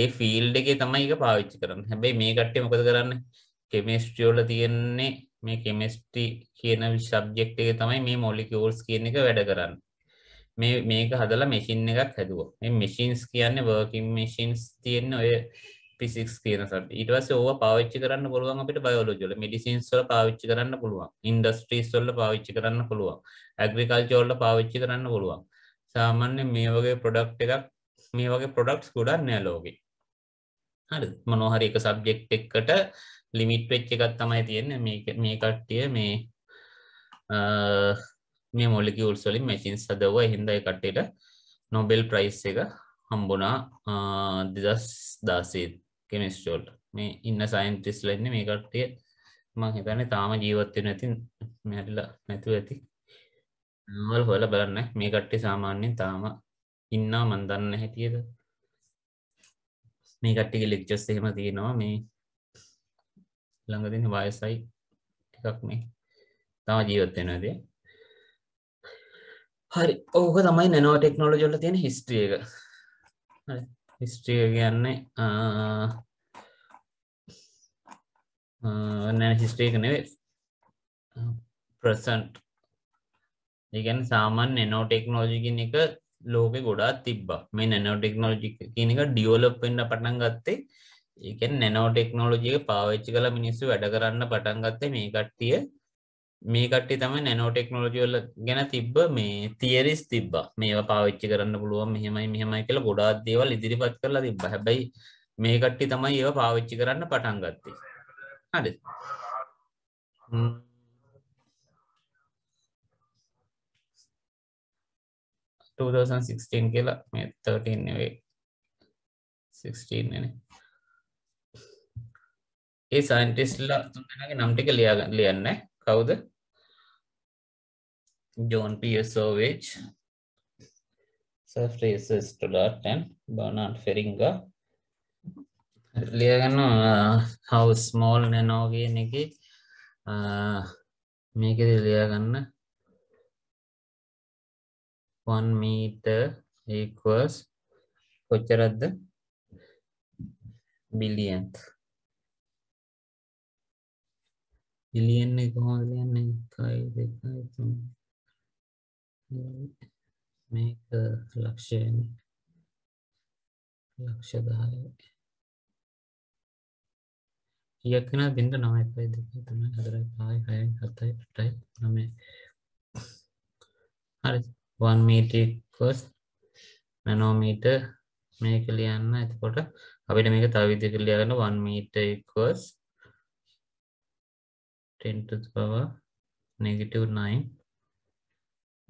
ඒ ෆිල්ඩ එක තමයි එක පාවිච්චි කරන්න හැබැයි මේ කට්ටේ මොකද කරන්නේ කෙමිස්ට්‍රියෝල තියෙන්නේ මේ කෙමිස්ටි කියන සබ්ජෙක්් එක තමයි මේ මොලිකවල්ස් කියන එක වැඩ කරන්න මේ මේක හදලා මෙසින් එකක් හැදුව මේ මිසින්ස් කියන්න වර්කින් මිසින්ස් තියෙන්න ඔය පිසික්ස් කියනසට ඉටවස ඕ පාවිච්චි කරන්න පුළුවන් අපට බයෝලෝජල මිඩිසින්ස්වල පාවිච්චි කරන්න පුළුවන් ඉන්ඩස්ට්‍රීස්වල්ල පාවිච්චි කරන්න පුළුවන් ඇග්‍රිකල්චෝල්ල පාවිච්චි කරන්න පුළුවන් සාමාන්‍ය මේ වගේ ප්‍රොඩක්් එකක් මේ වගේ ප්‍රොඩක්ස් ගොඩක් නෑ ලෝකෙ හරි මොනෝහරි එක සබ්ජෙක්් එක්කට ලිමිට් වෙච්ච එකත් තමයි තියෙන මේ කට්ටිය මේ මේ මොලිකිවල්ස් වලින් මැසින් සදව හින්දයි කට්ටට නොබෙල් ප්‍රයිස් එක හම්බුනා දෙදස් දාසීත් කෙමිස්ටෝල්ට මේ ඉන්න සයින්ටිස් ලන්න මේ කට්ටිය මං හිතන්නේ තාම ජීවත්වෙන ඇති මැල්ල නැතුව ඇති වල් හොල බලන්න මේ කට්ටි සාමාන්‍යෙන් තාම ඉන්නා මන්දන්න හැටියද මේ කට්ටික ලෙක්්චස් එහෙම තියෙනවා මේ ළඟතින වයසයි එකක් මේ තම ජීවත්වෙනද හරි ඕක තමයි නැනෝ ටෙක්නෝලජොල තියෙන හිස්ට්‍රිය එක හිස්ට්‍රිය කියන්නේ නැන හිස්ට්‍රේක නෙවේ ප්‍රසන්ට් ඒගැන සාමාන් නැනෝ ටෙක්නෝජිකින් එක ලෝකෙ ගොඩා තිබ්බා මේ නැනෝ ටෙක්නෝජික කියන එක ඩියෝලප් වෙන්න පටන් ගත්තේ ඒකෙන් නැනෝ ටෙක්නෝලොජිය පාවිච්චි කළ මිනිස්සු වැඩ කරන්න පටන් ගත්තේ මේ කට්ටිය මේ කට්ටි තම නැනෝ ටෙක්නෝලජිවල ගැන තිබ්බ මේ තියරිස් තිබ්බ මේවා පාවිච්චි කරන්න පුළුවන් මෙහෙමයි මෙහෙමයි කියලා ගොඩාත් දේවල් ඉදිරිපත් කරලා තිබ්බ හැබැයි මේ කට්ටි තමයි ඒව පාවිච්චි කරන්න පටන් ගත්තේ හරි කියලා මේ 13 නෙවේ 16 නේ ඒ සයින්ටිස්ලා තුන්දෙනගේ නම් ටික ලියාගන්න ලියන්න කවුද ජෝන් පියසෝවිච් සර් ෆ්‍රේසස් ටුඩාටන් බර්නාඩ් ෆෙරිංගා ලියගන්න හව් ස්මෝල් නැනෝ කියන එක uh, මේකද ලියාගන්න 1 meter equals කොච්චරක්ද බිලියන්ත් ලියන්නේ කොහොමද ලියන්නේ 1 2 3 මේක ලක්ෂයනේ ලක්ෂ 10 කීයක් වෙනවද 0 9 1 2 3 4 5 6 7 8 9 හරි 1 meter equals nanometer මේක ලියන්න එතකොට අපිට මේක තව විදිහකට ලියගන්න 1 meter equals 0.5 10 to the power negative 9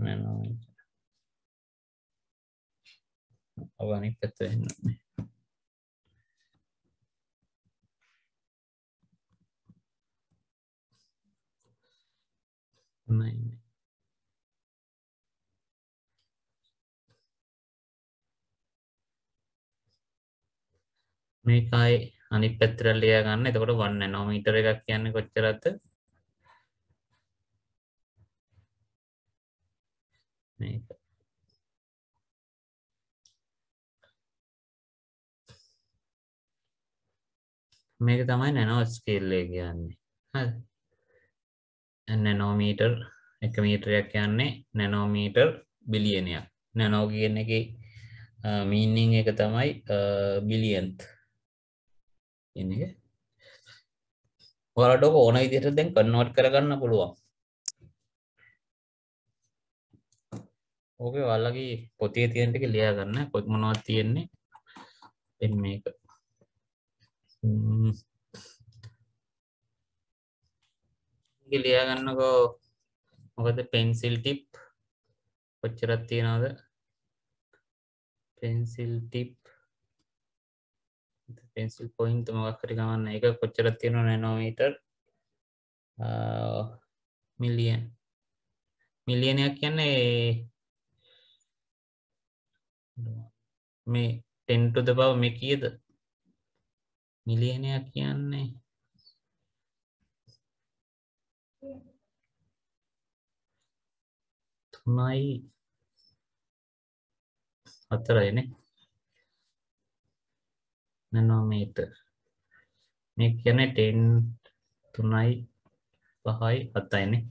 nanometer. අවනික් පැත්ත වෙන්න ඕනේ. නයිනේ. මේකයි අනිත් පැත්තට ලියා ගන්න. එතකොට 1 නanometer එකක් කියන්නේ කොච්චරද? මේක මේක තමයි නැනෝ ස්කේල්ලේ කියන්නේ හරි නැනෝමීටර් එක මීටරයක් කියන්නේ නැනෝමීටර් බිලියනයක් නැනෝ කියන එක මීනිං එක තමයි බිලියන්ත් එක ඔලට ඕන ඉදිට දැන් කන්නවට කරගන්න පුළුවන් ඕක ඔයාලගේ පොතේ තියෙන ටික ලියා ගන්න කොත් මොනවද තියෙන්නේ දැන් මේක මේක ලියා ගන්නකෝ මොකද පෙන්සිල් ටිප් කොච්චරක් තියනවද පෙන්සිල් ටිප් පෙන්සිල් පොයින්ට් මොකක් හරි ගමන්න එක කොච්චරක් තියෙනවද නැනෝමීටර් මිලියන් මිලියනයක් කියන්නේ මේ ටෙන්ටුද බව මේ කියද මිලියනයක් කියන්නේ තුනයි අතරයින නැනෝමීට මේ කියන ටෙන් තුනයි පහයි අත්තයිනේ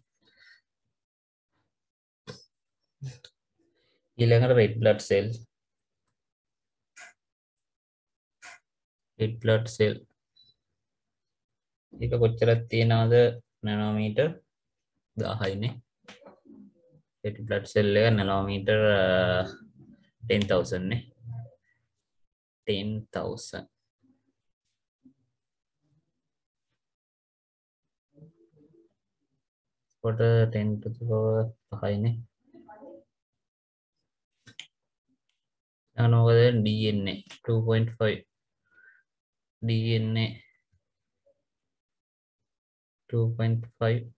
ඊළඟට red blood cell red blood cell ඒක කොච්චරක් තියනවද නැනෝමීටර් 1000 නේ red blood cell එක නැනෝමීටර් 10000 uh, නේ 10000 කොට 10 to the power 5 නේ නානෝකද DNA 2.5 DNA 2.5 red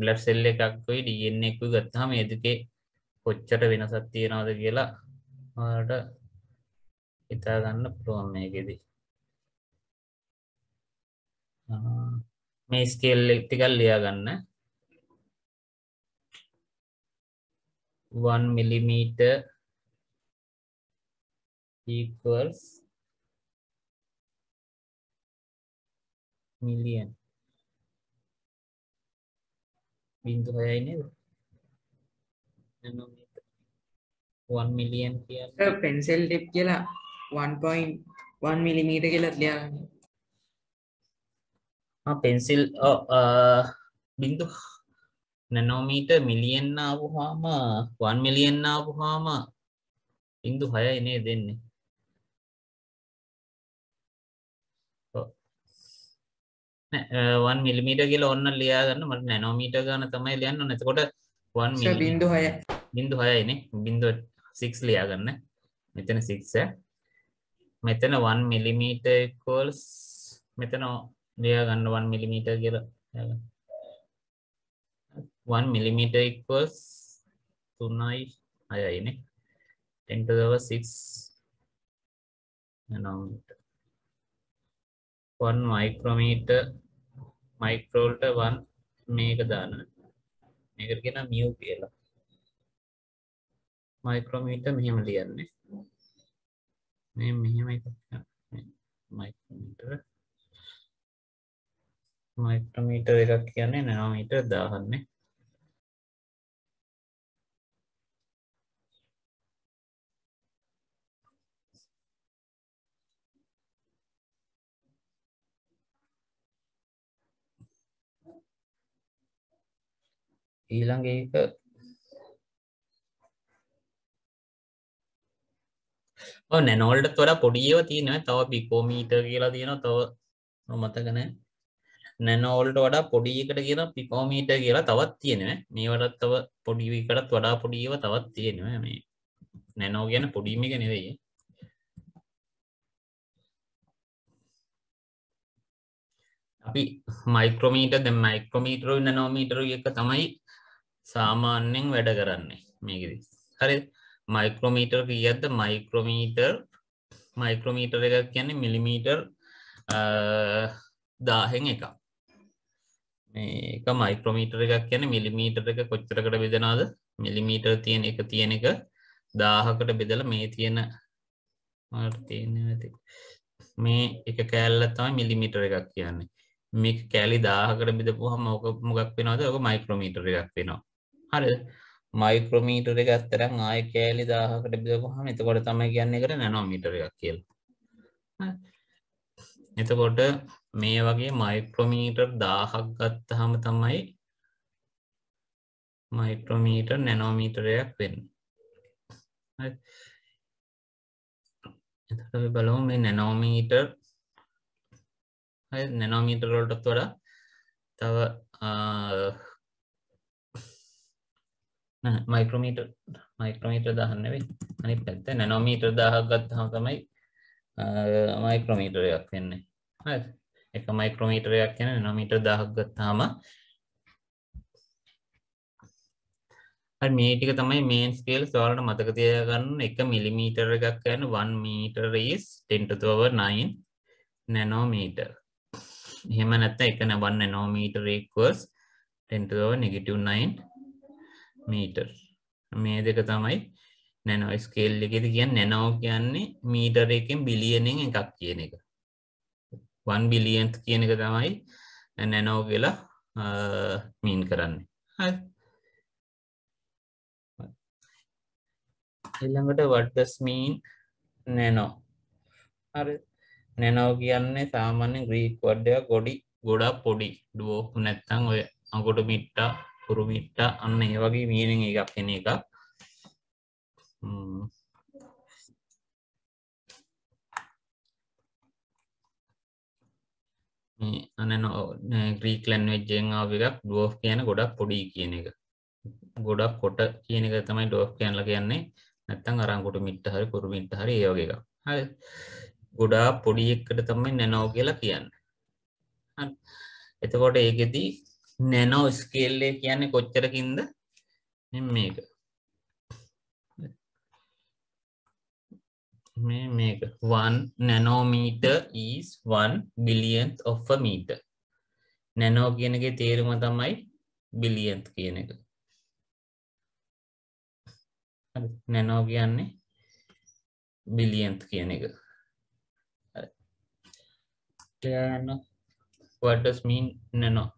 blood cell එකක් කොයි DNA එකක් ගත්තාම ඒකේ කොච්චර වෙනසක් තියනවද කියලා ඔයාලට හිතා ගන්න පුළුවන් මේකෙදී. මේ ස්කේල් ටිකක් ලියා ගන්න. 1 millimeter equals million බින්දු හයයි නේද නැනෝමීටර් 1 මිලියන් කියලා පෙන්සල් ටිප් කියලා 1.1 මිලිමීටර් කියලා ලියාගන්න ආ පෙන්සිල් ඔ බින්දු නැනෝමීට මිලියෙන්න්න ආපුහාම වන් මිලියෙන්න්න ආපුහාම ඉන්දු හය එනේ දෙන්නේ වන් මිලිමීට කියල ඔන්න ලියාගන්න මට නැනෝමීට ගන තමයි ලියන්න නැතකොට වන් බිදු හය බිදු හයන බිදු සිික්ස් ලියාගන්න මෙතන සික්ස මෙතන වන් මිලිමීටකෝල්ස් මෙතන ලියාගන්න වන් මිලිමීට කියලා යගන්න 1 millimeter equals 3යි 6යිනේ 10 to the power 6 nanometer 1 micrometer microවලට 1 මේක දාන මේකට කියන mu කියලා micrometer මෙහෙම ලියන්නේ මේ මෙහෙම එකක් micrometer micrometer එකක් කියන්නේ nanometer 1000නේ ඊළඟ ඒක නැනෝල්ට තොර පොඩියව තියෙන තව පිකෝමීට කියලා තියෙන තව නොමතගන නැනෝල්ට වඩා පොඩියකට කියන පිකෝමීට කියලා තවත් තියෙනව මේවටත් තව පොඩිවිකටත් වඩා පොඩියව තවත් තියෙනව මේ නැනෝ ගැන පොඩිමික නෙවෙයි අපි මයික්‍රමීට ද මයික්‍රමීටරු නනෝමීටරු එක තමයි සාමාන්‍යෙන් වැඩ කරන්නේ මේකද හරි මයික්‍රෝමීටර් කියද්ද මයික්‍රෝමීටර් මයික්‍රෝමීටර් එකක් කියන්නේ මිලිමීටර් දාහෙන් එකක් මේක මයික්‍රෝමීටර් එකක් කියන්නේ මිලිමීටර් එක කොච්චරකට බෙදෙනවද මිලිමීටර් තියෙන එක තියෙන එක 1000කට බෙදලා මේ තියෙන මාට තියෙන්නේ නැති මේ එක කෑල්ල තමයි මිලිමීටර් එකක් කියන්නේ මේක කෑලි 1000කට බෙදපුවාම ඕක මොකක් වෙනවද ඕක මයික්‍රෝමීටර් එකක් වෙනවා හරි මයික්‍රමීටර එක ඇත්තරම් ආය කෑලි දාහකට බිදකොහම එතකොට තමයි කියන්නේ එකට නැනොමීටර එකක් කියලා එතකොට මේ වගේ මයික්‍රමීටර් දාහක් ගත්තහම තමයි මයික්‍රමීටර් නැනෝමීටරයක් වෙන්න එතට බලෝ මේ නැනෝමීටර් නැනෝමීටරෝල්ටත් වඩා තව මයික්‍රමීට මයික්‍රමීට්‍ර දහන්නවෙේ අනි පැත්ත නැනොමීටර් දහක් ගත්හම තමයි මයික්‍රමීටරයක් වෙන්නේ හ එක මයික්‍රමීටරයක් යන නොමීටර් දහක් ගත්තාම මේටික තමයි මේන් ස්කේල් සවාලට මතක තියගන්න එක මිලිමීටර එකක් යන 1 metre is 10 to the power 9 nanometer එහෙම නැත්නම් එක නබන්න nanometre equals 10 to the power negative 9 metre මේ දෙක තමයි නැනෝ ස්කේල් එකෙද කියන්න නැනෝ කියන්නේ මීටර එකෙන් බිලියනෙන් එකක් කියන එක වන් බිලියන්ත් කියන එක තමයි නැනෝ කියලා මීන් කරන්නේ හ එළඟට වඩස් මීන් නැනෝ අර නැනෝ කියන්නේ සාමාන්‍ය ග්‍රීක් වඩ්ඩයක් ගොඩි ගොඩා පොඩි ඩුවෝපු නැත්තං ඔය අකොට මිට්ටා කුරුවිට්ට අන්න ඒ වගේ මියන එකක් කෙන එක අන ග්‍රීක් ලැන්වෙච්ජෙන් ආව එකක් ඩුවෝ් කියන ගොඩක් පොඩි කියන එක ගොඩක් කොට කියන එක තමයි ඩෝ් කියන්ල කියන්නේ නැත්තන් අරංකොට මිට්ට හරි කුරු මිට්ට හරි යෝගක හ ගොඩා පොඩි එක්කට තමයි නැනෝ කියලා කියන්න එතකොට ඒකෙදී නැනෝ ස්කේල්ලේ කියන්නේ කොච්චරකින්ද මේක මේ මේක 1 nanometer is 1 billionth of a meter nano කියන එකේ තේරුම තමයි billionth කියන එක හරි nano කියන්නේ billionth කියන එක හරි what does mean nano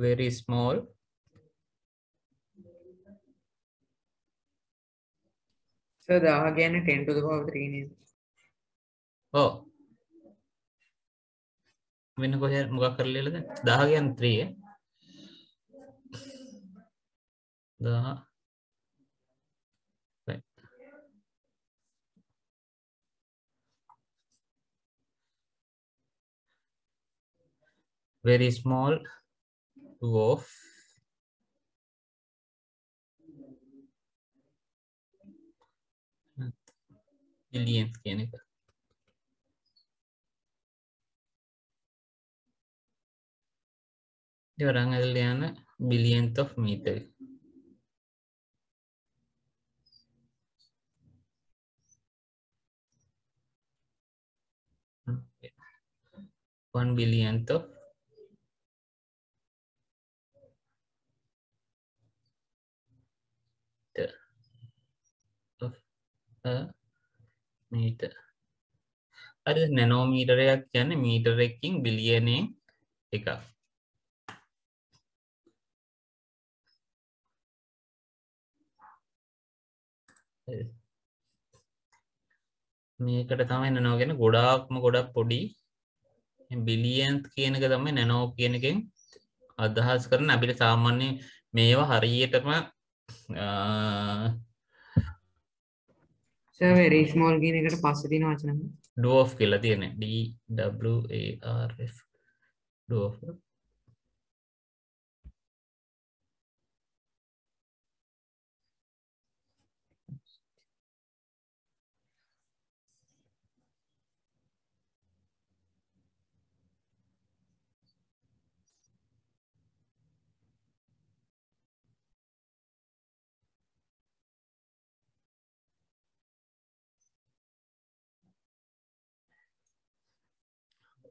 very small. So the again 10 to the power 3 is. Oh. මෙන්න කොහේ මොකක් කරලා ඉලද 10 කියන්නේ 3 10 very small dwarf billion कहने का orang Eliana billion of meter. One billion of මීට අරි නැනෝමීටරයක් යන්න මීටරෙක්කින් බිලියනේ එකක් මේකට තමයි නනෝගෙන ගොඩාක්ම ගොඩක් පොඩි බිලියන්ස් කියනක තමයි නැනෝ කියනකෙන් අදහස් කරන අපිට සාමාන්‍ය මේවා හරියටම සර්වරේ ස්මෝල් ගන එකට පස්ස තින වචනම ඩෝ් කියලා තියෙන ඩ ඩ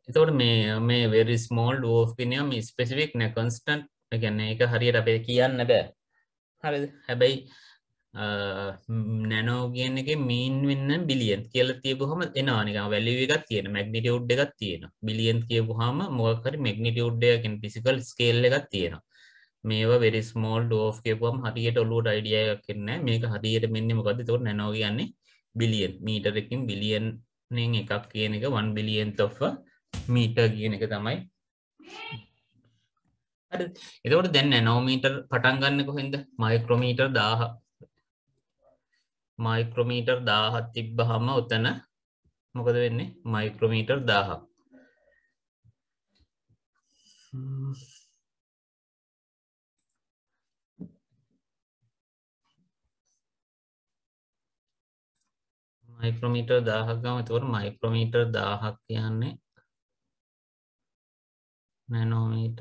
එතවට මේ මේ වෙරි ස්මෝල් ෝෆිනියම් ස්පෙසිෆික් න කොන්ස්ටන්ට් ගැන්න එක හරියට අපේ කියන්න බෑ හරි හැබැයි නැනෝ කියන එක මීන් වෙන්න බිලියන් කියල තියබහම එනවානික වැලිවගත් තියෙන මැගනිට උඩ් එකක් තියෙන බිලියන් කියබහම මොකර මැගනිට උඩ්ඩයකින් පිසිකල් ස්කේල්ල එකක් තියෙනවා මේවා වෙරි ස්මෝල් ෝෆ් කියපුම් හරියට ඔලුවට අයිඩියයක් කියන්න මේක හරියට මෙන්න මොකද තොට නැනෝ කියන්නේ බිලියන් මීටරකින් බිලියන් එකක් කියන එක වන් බිලියන් තොෆ්වා මීටර් කියන එක තමයි හරි එතකොට දැන් නැනෝමීටර් පටන් ගන්න කොහෙන්ද මයික්‍රෝමීටර් 1000 මයික්‍රෝමීටර් 1000ක් තිබ්බහම උතන මොකද වෙන්නේ මයික්‍රෝමීටර් 1000ක් මයික්‍රෝමීටර් 1000ක් ගම එතකොට මයික්‍රෝමීටර් 1000ක් කියන්නේ නැනෝමීට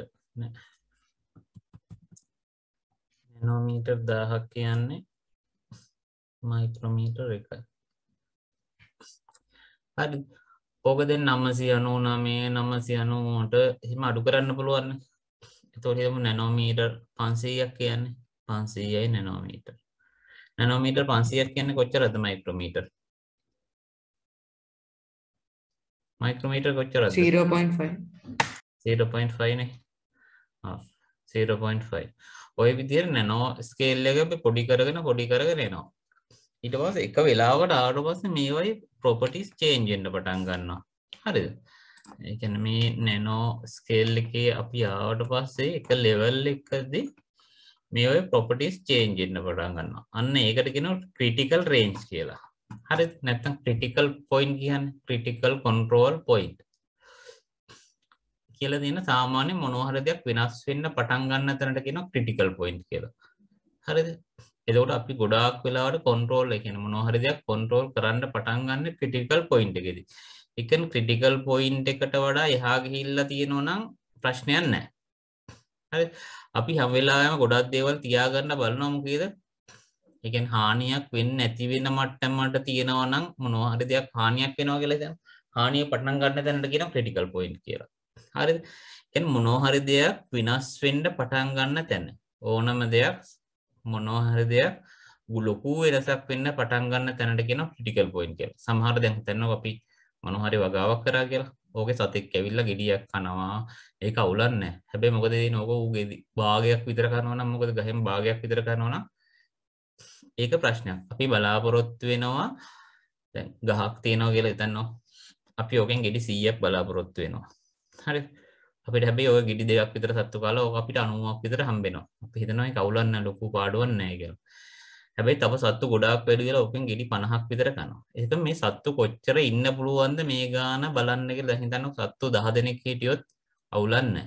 නැනෝමීටර් දාහක් කියන්නේ මයික්‍රමීටර් එකයි හරි ඕක දෙ නම්මසි අනු නමේ නම්මසි අනුවට එහෙම අඩු කරන්න පුළුවන්න එතොටම නැනෝමීටර් පන්සීයක් කියන්නේ පන්සීයයි නැනෝමීටර් නැනෝමීටර් පන්සියක් කියන්න කොච්චර ඇත මයික්‍රමීටර් මයික්‍රමීටර් කොච්චර 0.5 0.5 නේ 0.5 ඔය විදිහට නැනෝ ස්කේල් එක අපි පොඩි කරගෙන පොඩි කරගෙන එනවා ඊට පස්සේ එක වෙලාවකට ආවට පස්සේ මේ වගේ ප්‍රොපර්ටිස් චේන්ජ් වෙන්න පටන් ගන්නවා හරිද ඒ කියන්නේ මේ නැනෝ ස්කේල් එකේ අපි ආවට පස්සේ එක ලෙවල් එකදී මේ වගේ ප්‍රොපර්ටිස් චේන්ජ් වෙන්න පටන් ගන්නවා අන්න ඒකට කියනවා ක්‍රිටිකල් රේන්ජ් කියලා හරිද නැත්නම් ක්‍රිටිකල් පොයින්ට් කියන්නේ ක්‍රිටිකල් කන්ට්‍රෝල් පොයින්ට් කියල දෙන සාමාන්‍ය මොනහර දෙයක් වෙනස් වෙන්න පටන් ගන්න තැනට කියෙන ක්‍රටිකල් පොයින්් කියලා හරිද එදකට අපි ගොඩක් වෙලාට කොන්ට්‍රෝල් එකන මොනහරි දෙයක් කොන්ට්‍රෝල් කරන්න පටන් ගන්න ක්‍රටිකල් පොයින්් එකෙද එකන් ක්‍රටිකල් පොයින්් එකට වඩා එහාගිහිල්ල තියෙනවනම් ප්‍රශ්නයන් නෑ හරි අපි හැවෙලාම ගොඩක් දේවල් තියාගන්න බලනොමකේද එකෙන් හානියක් වෙන්න ඇතිවෙන මට්ටමට තියෙනවනම් මොනහරි දෙයක් හානියක් වෙනවා කියලද හානිය පටන ගන්න තැනට කියෙන ක්‍රටිකල් පොයින්් කියලා හරිද? කියන්නේ මොනවා හරි දෙයක් විනාශ වෙන්න පටන් ගන්න තැන. ඕනම දෙයක් මොනවා හරි දෙයක් ලොකු වෙනසක් වෙන්න පටන් ගන්න තැනට කියනවා ක්‍රිටිකල් පොයින්ට් කියලා. සමහර දැන් හිතන්නකො අපි මොනවා හරි වගාවක් කරා කියලා. ඕකේ සතෙක් ඇවිල්ලා ගෙඩියක් කනවා. ඒක අවුලක් නැහැ. හැබැයි මොකද දෙන්නේ? ඕක ඌගේ භාගයක් විතර කරනවා නම් මොකද ගහෙන් භාගයක් විතර කරනවා නම් ඒක ප්‍රශ්නයක්. අපි බලාපොරොත්තු වෙනවා දැන් ගහක් තියෙනවා කියලා හිතන්නවා. අපි ඕකෙන් ගෙඩි 100ක් බලාපොරොත්තු වෙනවා. හරි අපිට හැබේ ඔය ගිඩි දෙයක් විතර සත්තු කාලා ඕක අපිට අනුවක් විතර හම්බෙනවා අපි හිතනවා කවුලන්න ලොකු පාඩුවක් නැහැ කියලා හැබැයි තව සත්තු ගොඩාක් වැඩි කියලා ඔකෙන් ගිඩි 50ක් විතර කනවා එහෙනම් මේ සත්තු කොච්චර ඉන්න පුළුවන්ද මේ ගාන බලන්න කියලා හිතන්න සත්තු 10 දෙනෙක් හිටියොත් අවුලක් නැහැ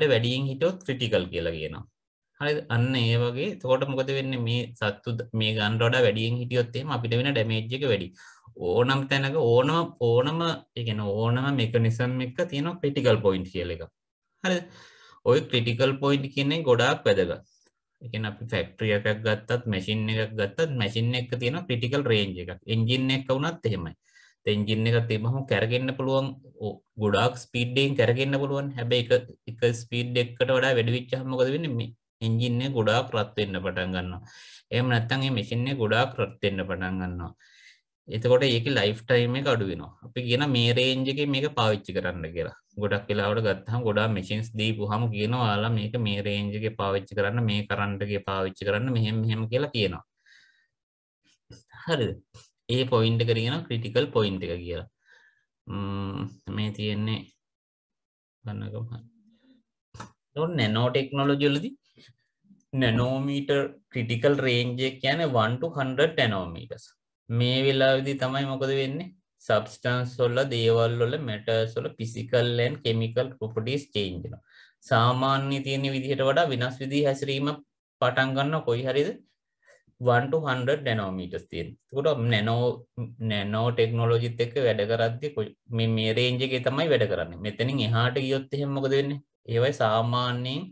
10ට වැඩියෙන් හිටියොත් ක්‍රිටිකල් කියලා කියනවා හරිද අන්න ඒ වගේ එතකොට මොකද වෙන්නේ මේ සත්තු මේ ගානට වඩා වැඩියෙන් හිටියොත් එහෙම අපිට වෙන ඩැමේජ් එක වැඩි ඕනම් තැනක ඕනම ඕනම එකන ඕනම මෙකනිසම් එක තියෙන ක්‍රටිකල් පොයින්් කියල එක හරි ඔය ක්‍රටිකල් පොයින්් කියන්නේ ගොඩාක් වැදග එක අපි ෆෙක්ට්‍රිය එකක් ගත්තත් මැසින් එකක් ගත්තත් මැසින් එක තියෙන ක්‍රටිකල් රේන්ජ එකක් එන්ජින් එක වුණත් එහෙමයි තෙන්ජින් එක තිබහම කැරගෙන්න්න පුළුවන් ගොඩක් ස්පීඩ්ඩෙන් කැරගෙන්න්න පුළුවන් හැබැයි එක ස්පීඩ් එක්කට වඩා වැඩිවිච්ච හමකද වෙනම එන්ජින්නේ ගොඩාක් රත්වෙන්න පටන් ගන්නවා එම නැත්තන්ගේ මිසින්නේ ගොඩාක් රත්වෙන්න පටන් ගන්නවා එතකොට ඒක ලයිෆ් ටයිම් එක අඩු වෙනවා. අපි කියන මේ රේන්ජ් එකේ මේක පාවිච්චි කරන්න කියලා. ගොඩක් වෙලාවට ගත්තහම ගොඩාක් මැෂින්ස් දීපුවාම කියනවා ඔයාලා මේක මේ රේන්ජ් එකේ පාවිච්චි කරන්න, මේ කරන්ට් එකේ පාවිච්චි කරන්න, මෙහෙම මෙහෙම කියලා කියනවා. හරිද? ඒ පොයින්ට් එක කියනවා ක්‍රිටිකල් පොයින්ට් එක කියලා. මේ තියෙන්නේ ගන්නකම හරි. ඒතකොට නැනෝ ටෙක්නොලොජි වලදී නැනෝමීටර් ක්‍රිටිකල් රේන්ජ් එක කියන්නේ 1 to 100 නැනෝමීටර්ස්. මේ වෙලාවෙදී තමයි මොකද වෙන්නේ සබස්ටන්ස් වල දේවල් වල මැටර්ස් වල physical and chemical properties change වෙනවා. සාමාන්‍ය තියෙන විදිහට වඩා වෙනස් විදිහ හැසිරීම පටන් ගන්නවා කොයි හරිද 1 to 100 nanometers තියෙන. එතකොට nano nano technology එක වැඩ කරද්දී මේ මේ range එකේ තමයි වැඩ කරන්නේ. මෙතනින් එහාට ගියොත් එහෙම මොකද වෙන්නේ? ඒවයි සාමාන්‍යයෙන්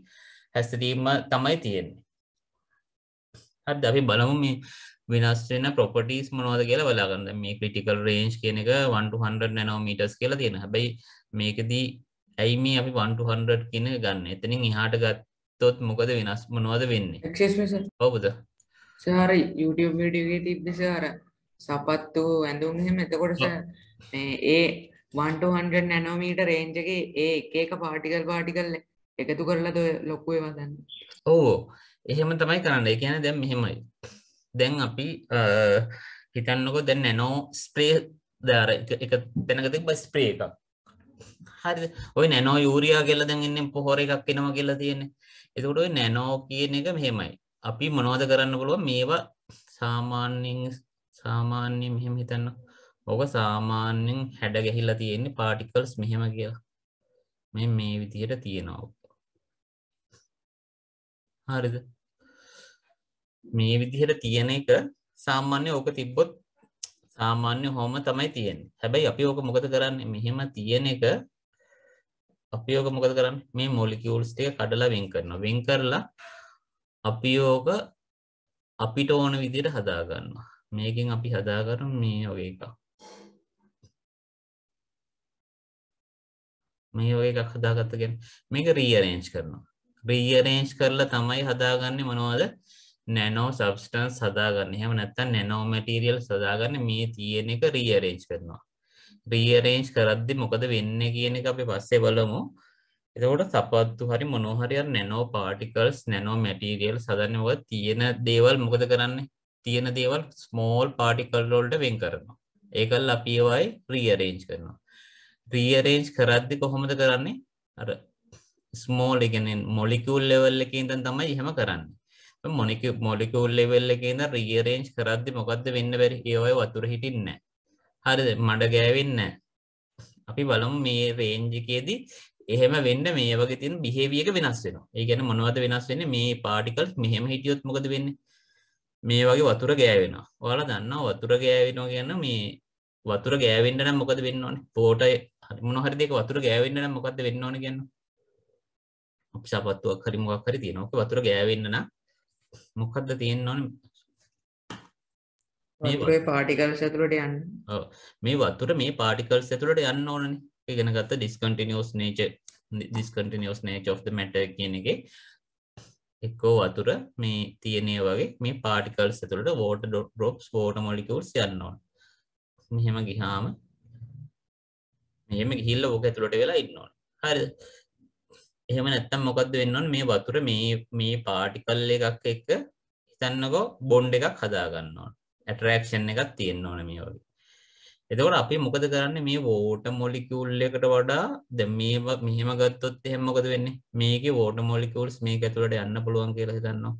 හැසිරීම තමයි තියෙන්නේ. හරිද අපි බලමු මේ වෙනස්වෙන පොපටස් මොනවද කියලා බලාගන්න මේ ක්‍රටිකල් රේන්ජ් කියනක 100 නැනෝමීටස් කියලා තියෙන හැබයි මේකදී ඇයි මේ අපි 100 කියන ගන්න එතනින් එහාට ගත්තොත් මොකද වෙනස් මොනවද වෙන්නේ ඔබුද සහර YouTube වීඩියගේ තිබ්දසාර සපත්තු ඇඳුම්හෙම එතකොට ඒ 100 නැනෝමීට රේන්ජගේ ඒ එකක පාටිකල් පාටිකල් එකතු කරලද ලොක්කුවේ වදන්න ඕ එහෙම තමයි කරන්න කියන දැම් මෙහෙමයි දැන් අපි හිතන්නකො දැන් නැනෝ ස්ප්‍රේ දාර එක තැනකති බ ස්ප්‍රේ එකක් හරි ඔය නැනෝ යුරයා කියල දැන් එන්නම් පොහොර එකක් එනවා කියලා තියෙන එතකොට ඔය නැනෝ කියන එක මෙහෙමයි අපි මොනවද කරන්න පුළුව මේවා සාමාන්‍යෙන් සාමාන්‍ය මෙහෙම හිතන්න ඕක සාමාන්‍යෙන් හැඩ ගැහිල්ලා තියෙන්නේ පාටිකල්ස් මෙහෙම කියලා මෙ මේ විදියට තියෙනවා හරිද මේ විදිහට තියෙන එක සාමාන්‍ය ඕක තිබ්බොත් සාමාන්‍ය හෝම තමයි තියෙන් හැබැයි අපි ඕක මොකද කරන්න මෙහෙම තියෙන එක අපි ඕක මොකද කරන්න මේ මොලිකියවල්ස් ටික කඩලා වෙන් කරන වෙන් කරලා අපි ඕක අපිට ඕන විදිහට හදාගන්නවා මේකෙන් අපි හදාගන්න මේ වගේ එකක් මේ වගේ එකක් හදාගත්ත කියන්නේ මේක රීඅරේන්ජ් කරනවා රීඅරේන්ජ් කරලා තමයි හදාගන්නේ මොනවද නැනෝ සබස්ටන්ස් සදාගන්න හෙම නැත්තන් නැනෝ මැටීරියල් සදාගන්න මේ තියෙන එක රීරේන්ජ් කරනවා රීරේන්ජ් කරද්දි මොකද වෙන්න කියන එක අපි පස්සේ බලමු එතකොට සපත්තු හරි මොනෝහරියර් නැනෝ පාටිකල්ස් නැනෝ මැටීරියල් සදන්න ඔක තියෙන දේවල් මොකද කරන්නේ තියෙන දේවල් ස්මෝල් පාටිකල් වලට වෙන් කරනවා ඒකල් අපි ඒවයි රීරේන්ජ් කරනවා රීරේන්ජ් කරද්දි කොහොමද කරන්නේ අර ස්මෝල් එකෙන් මොලිකියුල් ලෙවල් එකේ ඉඳන් තමයි එහෙම කරන්නේ මොනික මොලිකවල් ලෙවල්ල කියන රියරේන්ච් කරද්දි මොකක්ද වෙන්න බැරි ඒවයි වතුර හිටින්න හරිද මඩ ගෑවෙන්න අපි බලමු මේ රේන්ජිකයේදී එහෙම වෙන්න මේ වගේ තියෙන බිහේවියක වෙනස් වෙනවා ඒ කියන්නේ මොනවද වෙනස් වෙන්නේ මේ පාටිකල්ස් මෙහෙම හිටියොත් මොකද වෙන්නේ මේ වගේ වතුර ගෑවෙනවා ඔයාලා දන්නවා වතුර ගෑවෙනවා කියන්නේ මේ වතුර ගෑවෙන්න නම් මොකද වෙන්න ඕනේ පොට මොන හරි දෙයක වතුර ගෑවෙන්න නම් මොකද්ද වෙන්න ඕනේ කියන්නේ අපි සපත්තුවක් හරි මොකක් හරි තියෙනවා ඔක වතුර ගෑවෙන්න නම් මොකක්ද තියෙන්න ඕනේ වතුරේ පාටිකල් සතුරට යන්න මේ වතුර මේ පාටිකල් සතුරට යන්න ඕනන ඉගෙන ගත්ත ඩිස්කටිනිියෝස් නේච ඩිස්කටිනිියෝස් නේච් of මැට කියන එක එක්කෝ වතුර මේ තියනය වගේ මේ පාටිකල් සතුරට වෝට ඩොට රොප්ස් ෝට මොලිකවල්ස් යන්නවා මෙහෙම ගිහාම මෙහෙම ගිල්ල ෝක ඇතුළට වෙලා ඉන්නවා හරි එහෙම නැත්තම් මොකක්ද වෙන්න ඕනේ මේ වතුර මේ මේ පාටිකල් එකක් එක්ක හිතන්නකෝ බොන්ඩ් එකක් හදා ගන්න ඕනේ. ඇට්‍රැක්ෂන් එකක් තියෙන්න ඕනේ මේ වගේ. එතකොට අපි මොකද කරන්නේ මේ වෝටර් මොලිකියුල් එකට වඩා දැන් මේ මෙහෙම ගත්තොත් එහෙම මොකද වෙන්නේ? මේකේ වෝටර් මොලිකියුල්ස් මේක ඇතුළට යන්න පුළුවන් කියලා හිතන්නවා.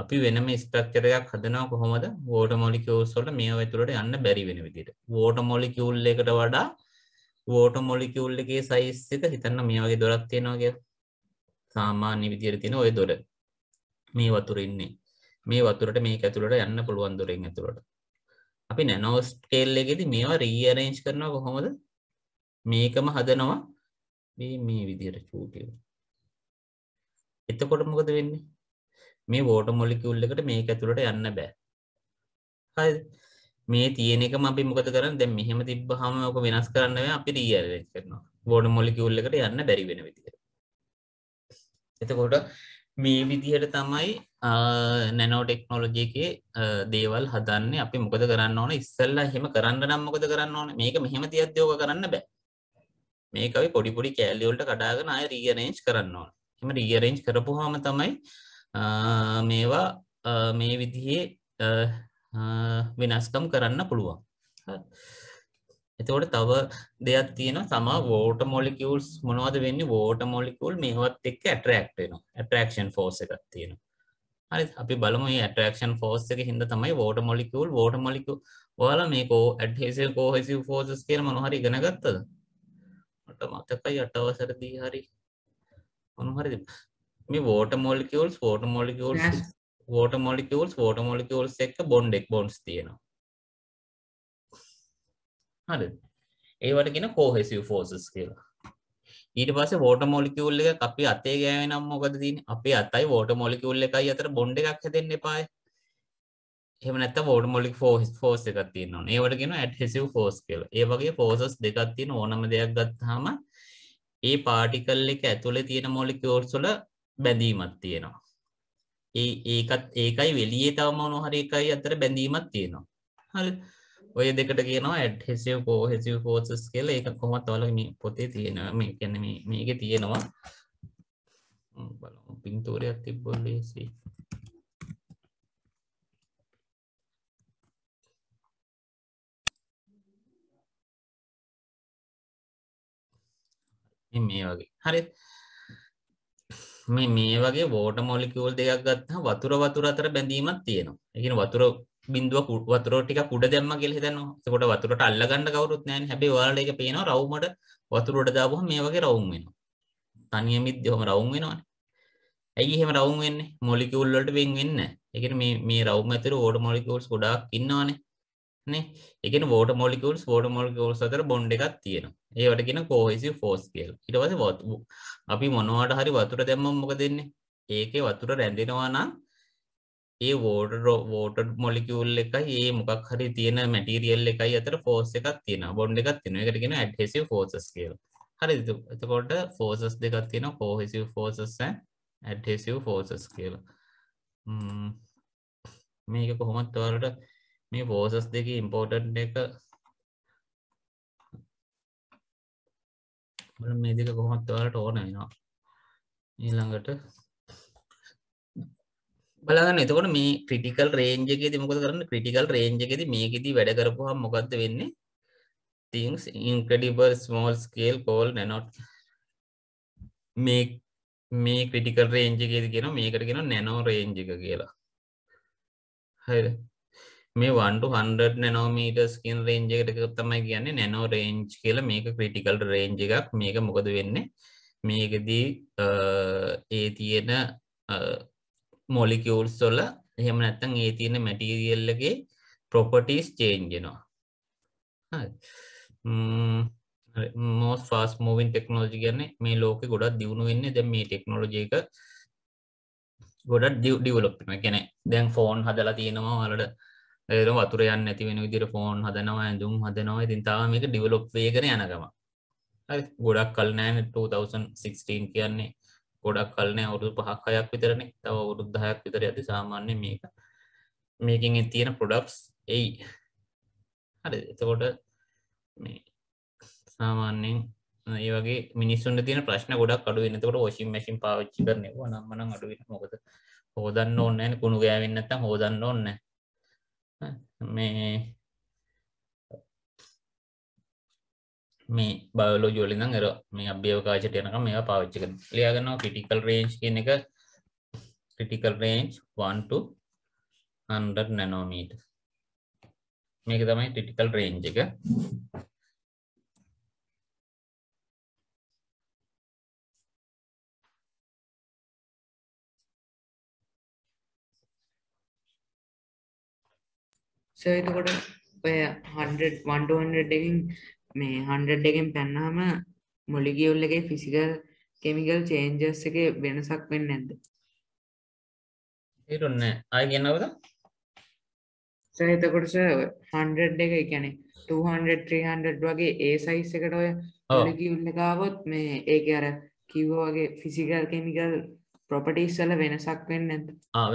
අපි වෙනම ස්ට්‍රක්චර් එකක් හදනවා කොහොමද? වෝටර් මොලිකියුල්ස් වල මේව ඇතුළට යන්න බැරි වෙන විදිහට. වෝටර් මොලිකියුල් එකට වඩා වෝටර් මොලිකියුල් එකේ සයිස් එක හිතන්න මේ වගේ දොරක් තියෙනවා කියලා. සාමාන්‍ය විදිර තියෙන ඔය දොර මේ වතුරන්නේ මේ වතුරට මේ ඇතුළට යන්න පුළුවන් දුරෙන් ඇතුළට අපි නැනෝස්කේල් එකෙදි මේවා රීරේන්ජ් කරනවා කොහොමද මේකම හදනවා මේ මේ විදියට චූටිය එතකොට මොකද වෙන්නේ මේ වෝට මොලිකිවුල් එකට මේක ඇතුළට යන්න බෑ හරි මේ තියෙන එකම අපි මොකද කරන්නේ දැන් මෙහෙම තිබ්බහම ඔක වෙනස් කරන්න බෑ අපි රීරේන්ජ් කරනවා වෝට මොලිකිවුල් එකට යන්න බැරි වෙන විදියට එතකොට මේ විදිහට තමයි නැනෝ ටෙක්නෝලජයකේ දේවල් හදන්න අපි මොකද කරන්න ඕන ඉස්සල්ලා හෙම කරන්න නම් මොකද කරන්න ඕන මේක මෙහෙම තියද්‍යෝග කරන්න බෑ මේකවි පොඩිපොඩි කෑලිවල්ට කඩාගෙන අය රීියරේන්ච් කරන්න ඕන එම රීියරේන්ච් කරපුහම තමයි මේවා මේ විදිහේ වෙනස්කම් කරන්න පුළුවන් එතකොට තව දෙයක් තියෙනවා සමා වෝටර් මොලිකියුල්ස් මොනවද වෙන්නේ වෝටර් මොලිකියුල් මේවත් එක්ක ඇට්‍රැක්ට් වෙනවා ඇට්‍රැක්ෂන් ෆෝස් එකක් තියෙනවා හරි අපි බලමු මේ ඇට්‍රැක්ෂන් ෆෝස් එකේ හින්දා තමයි වෝටර් මොලිකියුල් වෝටර් මොලිකියුල් ඔයාලා මේ කෝ ඇඩ්හෙසිව් කොහෙසිව් ෆෝසස් කියලා මොන හරි ඉගෙන ගත්තද මට මතකයි අට අවසරදී හරි මොන හරිද මේ water molecules water molecules water molecules water molecules එක්ක බොන්ඩ් එක් බොන්ඩ්ස් තියෙනවා හරි ඒවට කියෙන කෝහෙසිව් ෆෝසස් කියලා ඊට පස්සේ වෝට මොලිකියුල් එක අපි අතේ ගෑවේ නම් මොකද තියෙන්නේ? අපේ අතයි වෝට මොලිකියුල් එකයි අතර බොන්ඩ් එකක් හැදෙන්න එපායි. එහෙම නැත්නම් වෝට මොලික් ෆෝස් ෆෝස් එකක් තියෙනවා. ඒවට කියනවා ඇඩ්හෙසිව් ෆෝස් කියලා. ඒ වගේ ෆෝසස් දෙකක් තියෙන ඕනම දෙයක් ගත්තාම ඒ පාටිකල් එක ඇතුලේ තියෙන මොලිකියුල්ස් වල බැඳීමක් තියෙනවා. ඒ ඒකත් ඒකයි වෙලියේ තව මොන හරි එකයි අතර බැඳීමක් තියෙනවා. හරි. ඔය දෙකට කියනවා ඇඩ්හෙසිව කෝහෙසිව කෝසස් කියල එක කොමත් ඔල මේ පොතේ තියෙනවා මේ කැන මේක තියෙනවා පින්තූරයක් තිබ්බොල්ලේසි මේ වගේ හරි මේ මේ වගේ වෝට මොලිකවල් දෙයක් ගත්හ වතුර වතුර අතර බැඳීමත් තියෙනවා එකන වතුර බින්දුව වතුර ටික කුඩ දැම්ම කියලා හිතනවා. එතකොට වතුරට අල්ල ගන්න කවුරුත් නැහැ නේ. හැබැයි ඔයාලට ඒක පේනවා රවුමට වතුරට දාපුවම මේ වගේ රවුම් වෙනවා. තනියමෙත් ඔහම රවුම් වෙනවානේ. ඇයි එහෙම රවුම් වෙන්නේ? මොලිකියුල් වලට වෙන් වෙන්නේ නැහැ. ඒ කියන්නේ මේ මේ රවුම් ඇතුලේ වෝටර් මොලිකියුල්ස් ගොඩාක් ඉන්නවානේ. නේ? ඒ කියන්නේ වෝටර් මොලිකියුල්ස් වෝටර් මොලිකියුල්ස් අතර බොන්ඩ් එකක් තියෙනවා. ඒවට කියන කොහෙසිව් ෆෝස් කියලා. ඊට පස්සේ අපි මොනවාට හරි වතුර දැම්මම මොකද වෙන්නේ? ඒකේ වතුර රැඳෙනවා නම් ඒ වෝට වෝට මොලිකවල් එකයි ඒ මොකක් හරි තියෙන මැටිරියල් එකයි අතර ෆෝස් එකක් තියෙන බොන්ඩ එකක් තියෙන එකටගෙන ඇඩ්හෙසිව ෆෝසස් කියල හරි එතකොට ෆෝසස් දෙකක් තියෙන පෝහෙසිව ෆෝසස් ඇඩ්හෙසිව ෆෝසස් කියල මේක කොහොමත් වලට මේ පෝසස් දෙක ඉම්පෝර්ටන්් එක මේ දෙක කොහොමත් වලට ඕන වෙනවා ඊළඟට බලන්න එතකොට මේ ක්‍රටිකල් රේන්ජගේ මොකද කරන්න ක්‍රටිකල් රේන්ජගෙද මේකෙද වැඩකරපු හම් මොකක්ද වෙන්නේ things incredible small scale called නැනොට් මේ මේ ක්‍රටිකල් රේන්ජගේද කියෙන මේකට කියෙන නැනෝ රේන්ජක කියලා හරි මේ වන්ඩු හන්ඩ නැනෝමීටස්කින් රේන්ජකටක තමයි කියන්නේ නැනෝ රේන්ජ් කියල මේක ක්‍රටිකල් රේන්ජ එකක් මේක මොකද වෙන්නේ මේකදී ඒ තියෙන මොලිකවල්ස් සොල එහෙම නැත්තන් ඒ තියෙන මැටිරියල්ලගේ ප්‍රොපටස් චේන්ජෙනවා මෝස් ෆස් මෝවින් ටෙක්නෝජි ගන්න මේ ලෝක ගොඩක් දියුණු වෙන්න දැ මේ ටෙක්නෝජයක ගොඩක් ඩියවලොප්ම ගැන දැන් ෆෝන් හදලා තියෙනවා වලට ඒර වතුර යන්න ඇති වෙන විදිර ෆෝන් හදනවා ඇඳුම් හදනවා ඉතින්තාව මේක ඩිවලොප් වේගෙන යනගම ගොඩක් කල්නෑ 2016 කියන්නේ ගොඩක් කල්නෑ අවුරුදු පහක් අයක් විතරනේ තව අවුරුද්ධහයක් විතර ඇති සාමාන්‍ය මේක මේකින් තියෙන පොඩක්ස් එයි හරි එතකොට මේ සාමාන්‍යෙන් ඒ වගේ මිනිස්සුන් තින ප්‍රශ්න ගොඩක් අඩු නතකොට ෝෂි මැසින් පාච්චි කරනවා නම්මන අඩුවෙන මොකද හෝදන්න ඕන්නෑන කුණු ගෑවෙන්නත්තම් හෝදන්න ඕන්න මේ මේ බවලෝජෝලිඳන් එර මේ අභ්‍යවකාශයට යනක මේ පාවිච්චක ලියගන්නවා ක්‍රටිකල් රේජ් කියන එක ක්‍රටිකල් රේජ් 1 නැනෝමීට මේක තමයි ක්‍රටිකල් රේන්ජ් එක සර් එතකොට ඔය 100 100 එකින් මේ හන්ඩඩ් එකෙන් පැන්නහම මොලිගියවුල්ල එක ෆිසිකල් කෙමිකල් චේන්ජස් එක වෙනසක් වෙන්න ඇද ඉරුන්න අය ගන්නවද සහිතකොටස හන්ඩඩ් එක එකැනෙ 200 වගේ ඒ සයිස් එකට ඔය මොලිගියුල්ලකාවොත් මේ ඒක අර කිව්ව වගේ ෆිසිකල් කෙමිකල් ප්‍රපටිස්සල වෙනසක් වෙන්න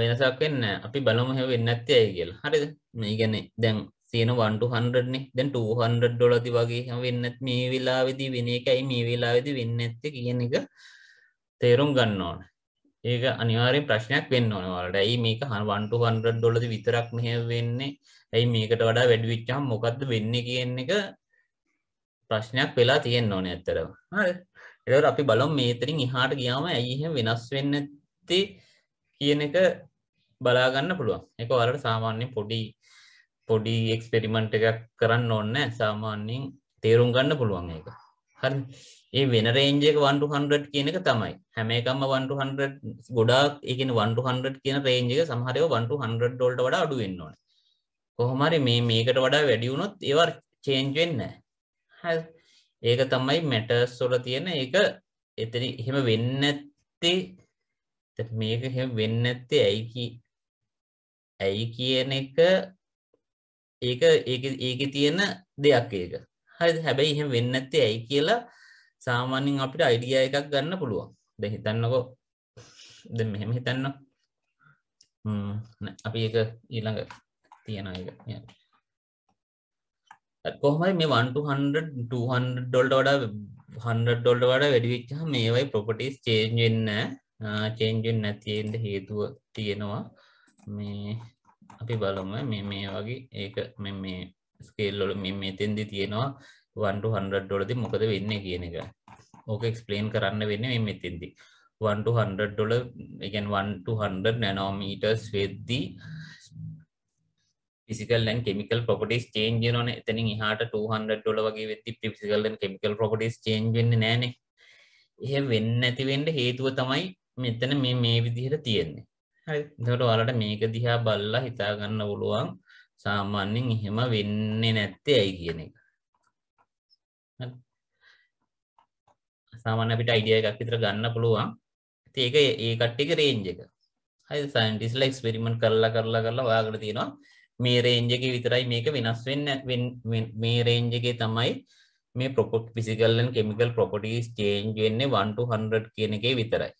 වෙනසක් වෙන්න අපි බලමුහ වෙන්න ඇත්තේ කියලා හරිද මේ ගැනෙ දැන් තියෙන 1 to 100 නේ. දැන් 200 ඩොලර් දි වගේ හැම වෙන්නත් මේ වෙලාවේදී වෙන එකයි මේ වෙලාවේදී වෙන්නේ නැත්තේ කියන එක තේරුම් ගන්න ඕන. ඒක අනිවාර්යෙන් ප්‍රශ්නයක් වෙන්න ඕන ඔයාලට. ඇයි මේක 1 to 100 ඩොලර් දි විතරක් මෙහෙම වෙන්නේ? ඇයි මේකට වඩා වැඩි වෙච්චාම මොකද්ද වෙන්නේ කියන එක ප්‍රශ්නයක් වෙලා තියෙන්න ඕනේ ඇත්තටම. හරි. ඒතකොට අපි බලමු මේතරින් එහාට ගියාම ඇයි එහෙම වෙනස් වෙන්නේ නැත්තේ කියන එක බලාගන්න පුළුවන් එක වලට සාමාන්‍ය පොඩි පොඩි එක්ස්පෙරිමන්ට් එකක් කරන්න ඕන්න සාමාන්‍යයෙන් තේරුම් ගන්න පුළුවන් එක හරි ඒ වෙන රේන්ජක 100 කියන එක තමයි හැම එකම 100 ගොඩාක් ඒ කියන්නේ 100 කියන රේන්ජ් එක සමහර ඒවා 100 වලට වඩා අඩු වෙන්න ඕනේ කොහොම හරි මේ මේකට වඩා වැඩි වුණොත් ඒවා චේන්ජ් වෙන්නේ නැහැ හරි ඒක තමයි මැටර්ස් වල තියෙන ඒක එතන එහෙම වෙන්නේ නැත්තේ මේක එහෙම වෙන්නේ නැත්තේ ඇයි ඇයි කියන එක ඒක ඒක ඒක තියෙන දෙයක් ඒක හරි හැබැයි එහෙම වෙන්න ඇත්තේ ඇයි කියලා සාමාන්‍යෙන් අපිට අයිඩිය එකක් ගන්න පුළුවන් ද හිතන්නකෝ ද මෙහෙම හිතන්න අපි එක ඊළඟ තියෙන එක කොහමයි මේ 100 ඩොල්ට වඩා 100 ඩොල්ට වඩා වැඩි වෙච්ච මේවයි ප්‍රොපටස් චේන්ජ් වෙන්න චේන්ජ් වෙන්න නැති හේතුව තියෙනවා මේ අපි බලම මේ මේ වගේ ඒක මෙ මේ ස්කේල්ලොල මෙ මෙතෙන්දි තියෙනවා වන්ටු හන්ඩ ඩොලද මොකද වෙන්න කියන එක ඕක එක්ස්පලේන් කරන්න වෙන්න මෙ මෙතෙන්දි වන්ටු හන්ඩ ඩොල එකන් වන්ටු හන්ඩ නැනෝමීටර්ස් වෙද්දී ිකල් න් කෙමිකල් පොපටස් චේන්ජ න එතන හට 200 ොල වගේ වෙති පිසිකල් කෙමිකල් පොපටස් චේන්ජ වෙන්න නෑන එහ වෙන්න ඇතිවෙන්ට හේතුව තමයි මෙතන මේ මේ විදිහට තියෙන්නේ එතකොට ඔයාලට මේක දිහා බලලා හිතා ගන්න පුළුවන් සාමාන්‍යයෙන් එහෙම වෙන්නේ නැත්තේ ඇයි කියන එක. සාමාන්‍ය අපිට අයිඩියා එකක් විතර ගන්න පුළුවන්. ඉතින් ඒක ඒ කට්ටියගේ රේන්ජ් එක. හරි සයන්ටිස්ලා එක්ස්පෙරිමන්ට් කරලා කරලා කරලා ඔයාලට තියෙනවා මේ රේන්ජ් එකේ විතරයි මේක වෙනස් වෙන්නේ මේ රේන්ජ් එකේ තමයි මේ ප්‍රොපොට් physical and chemical properties change වෙන්නේ 1 to 100 කියන එකේ විතරයි.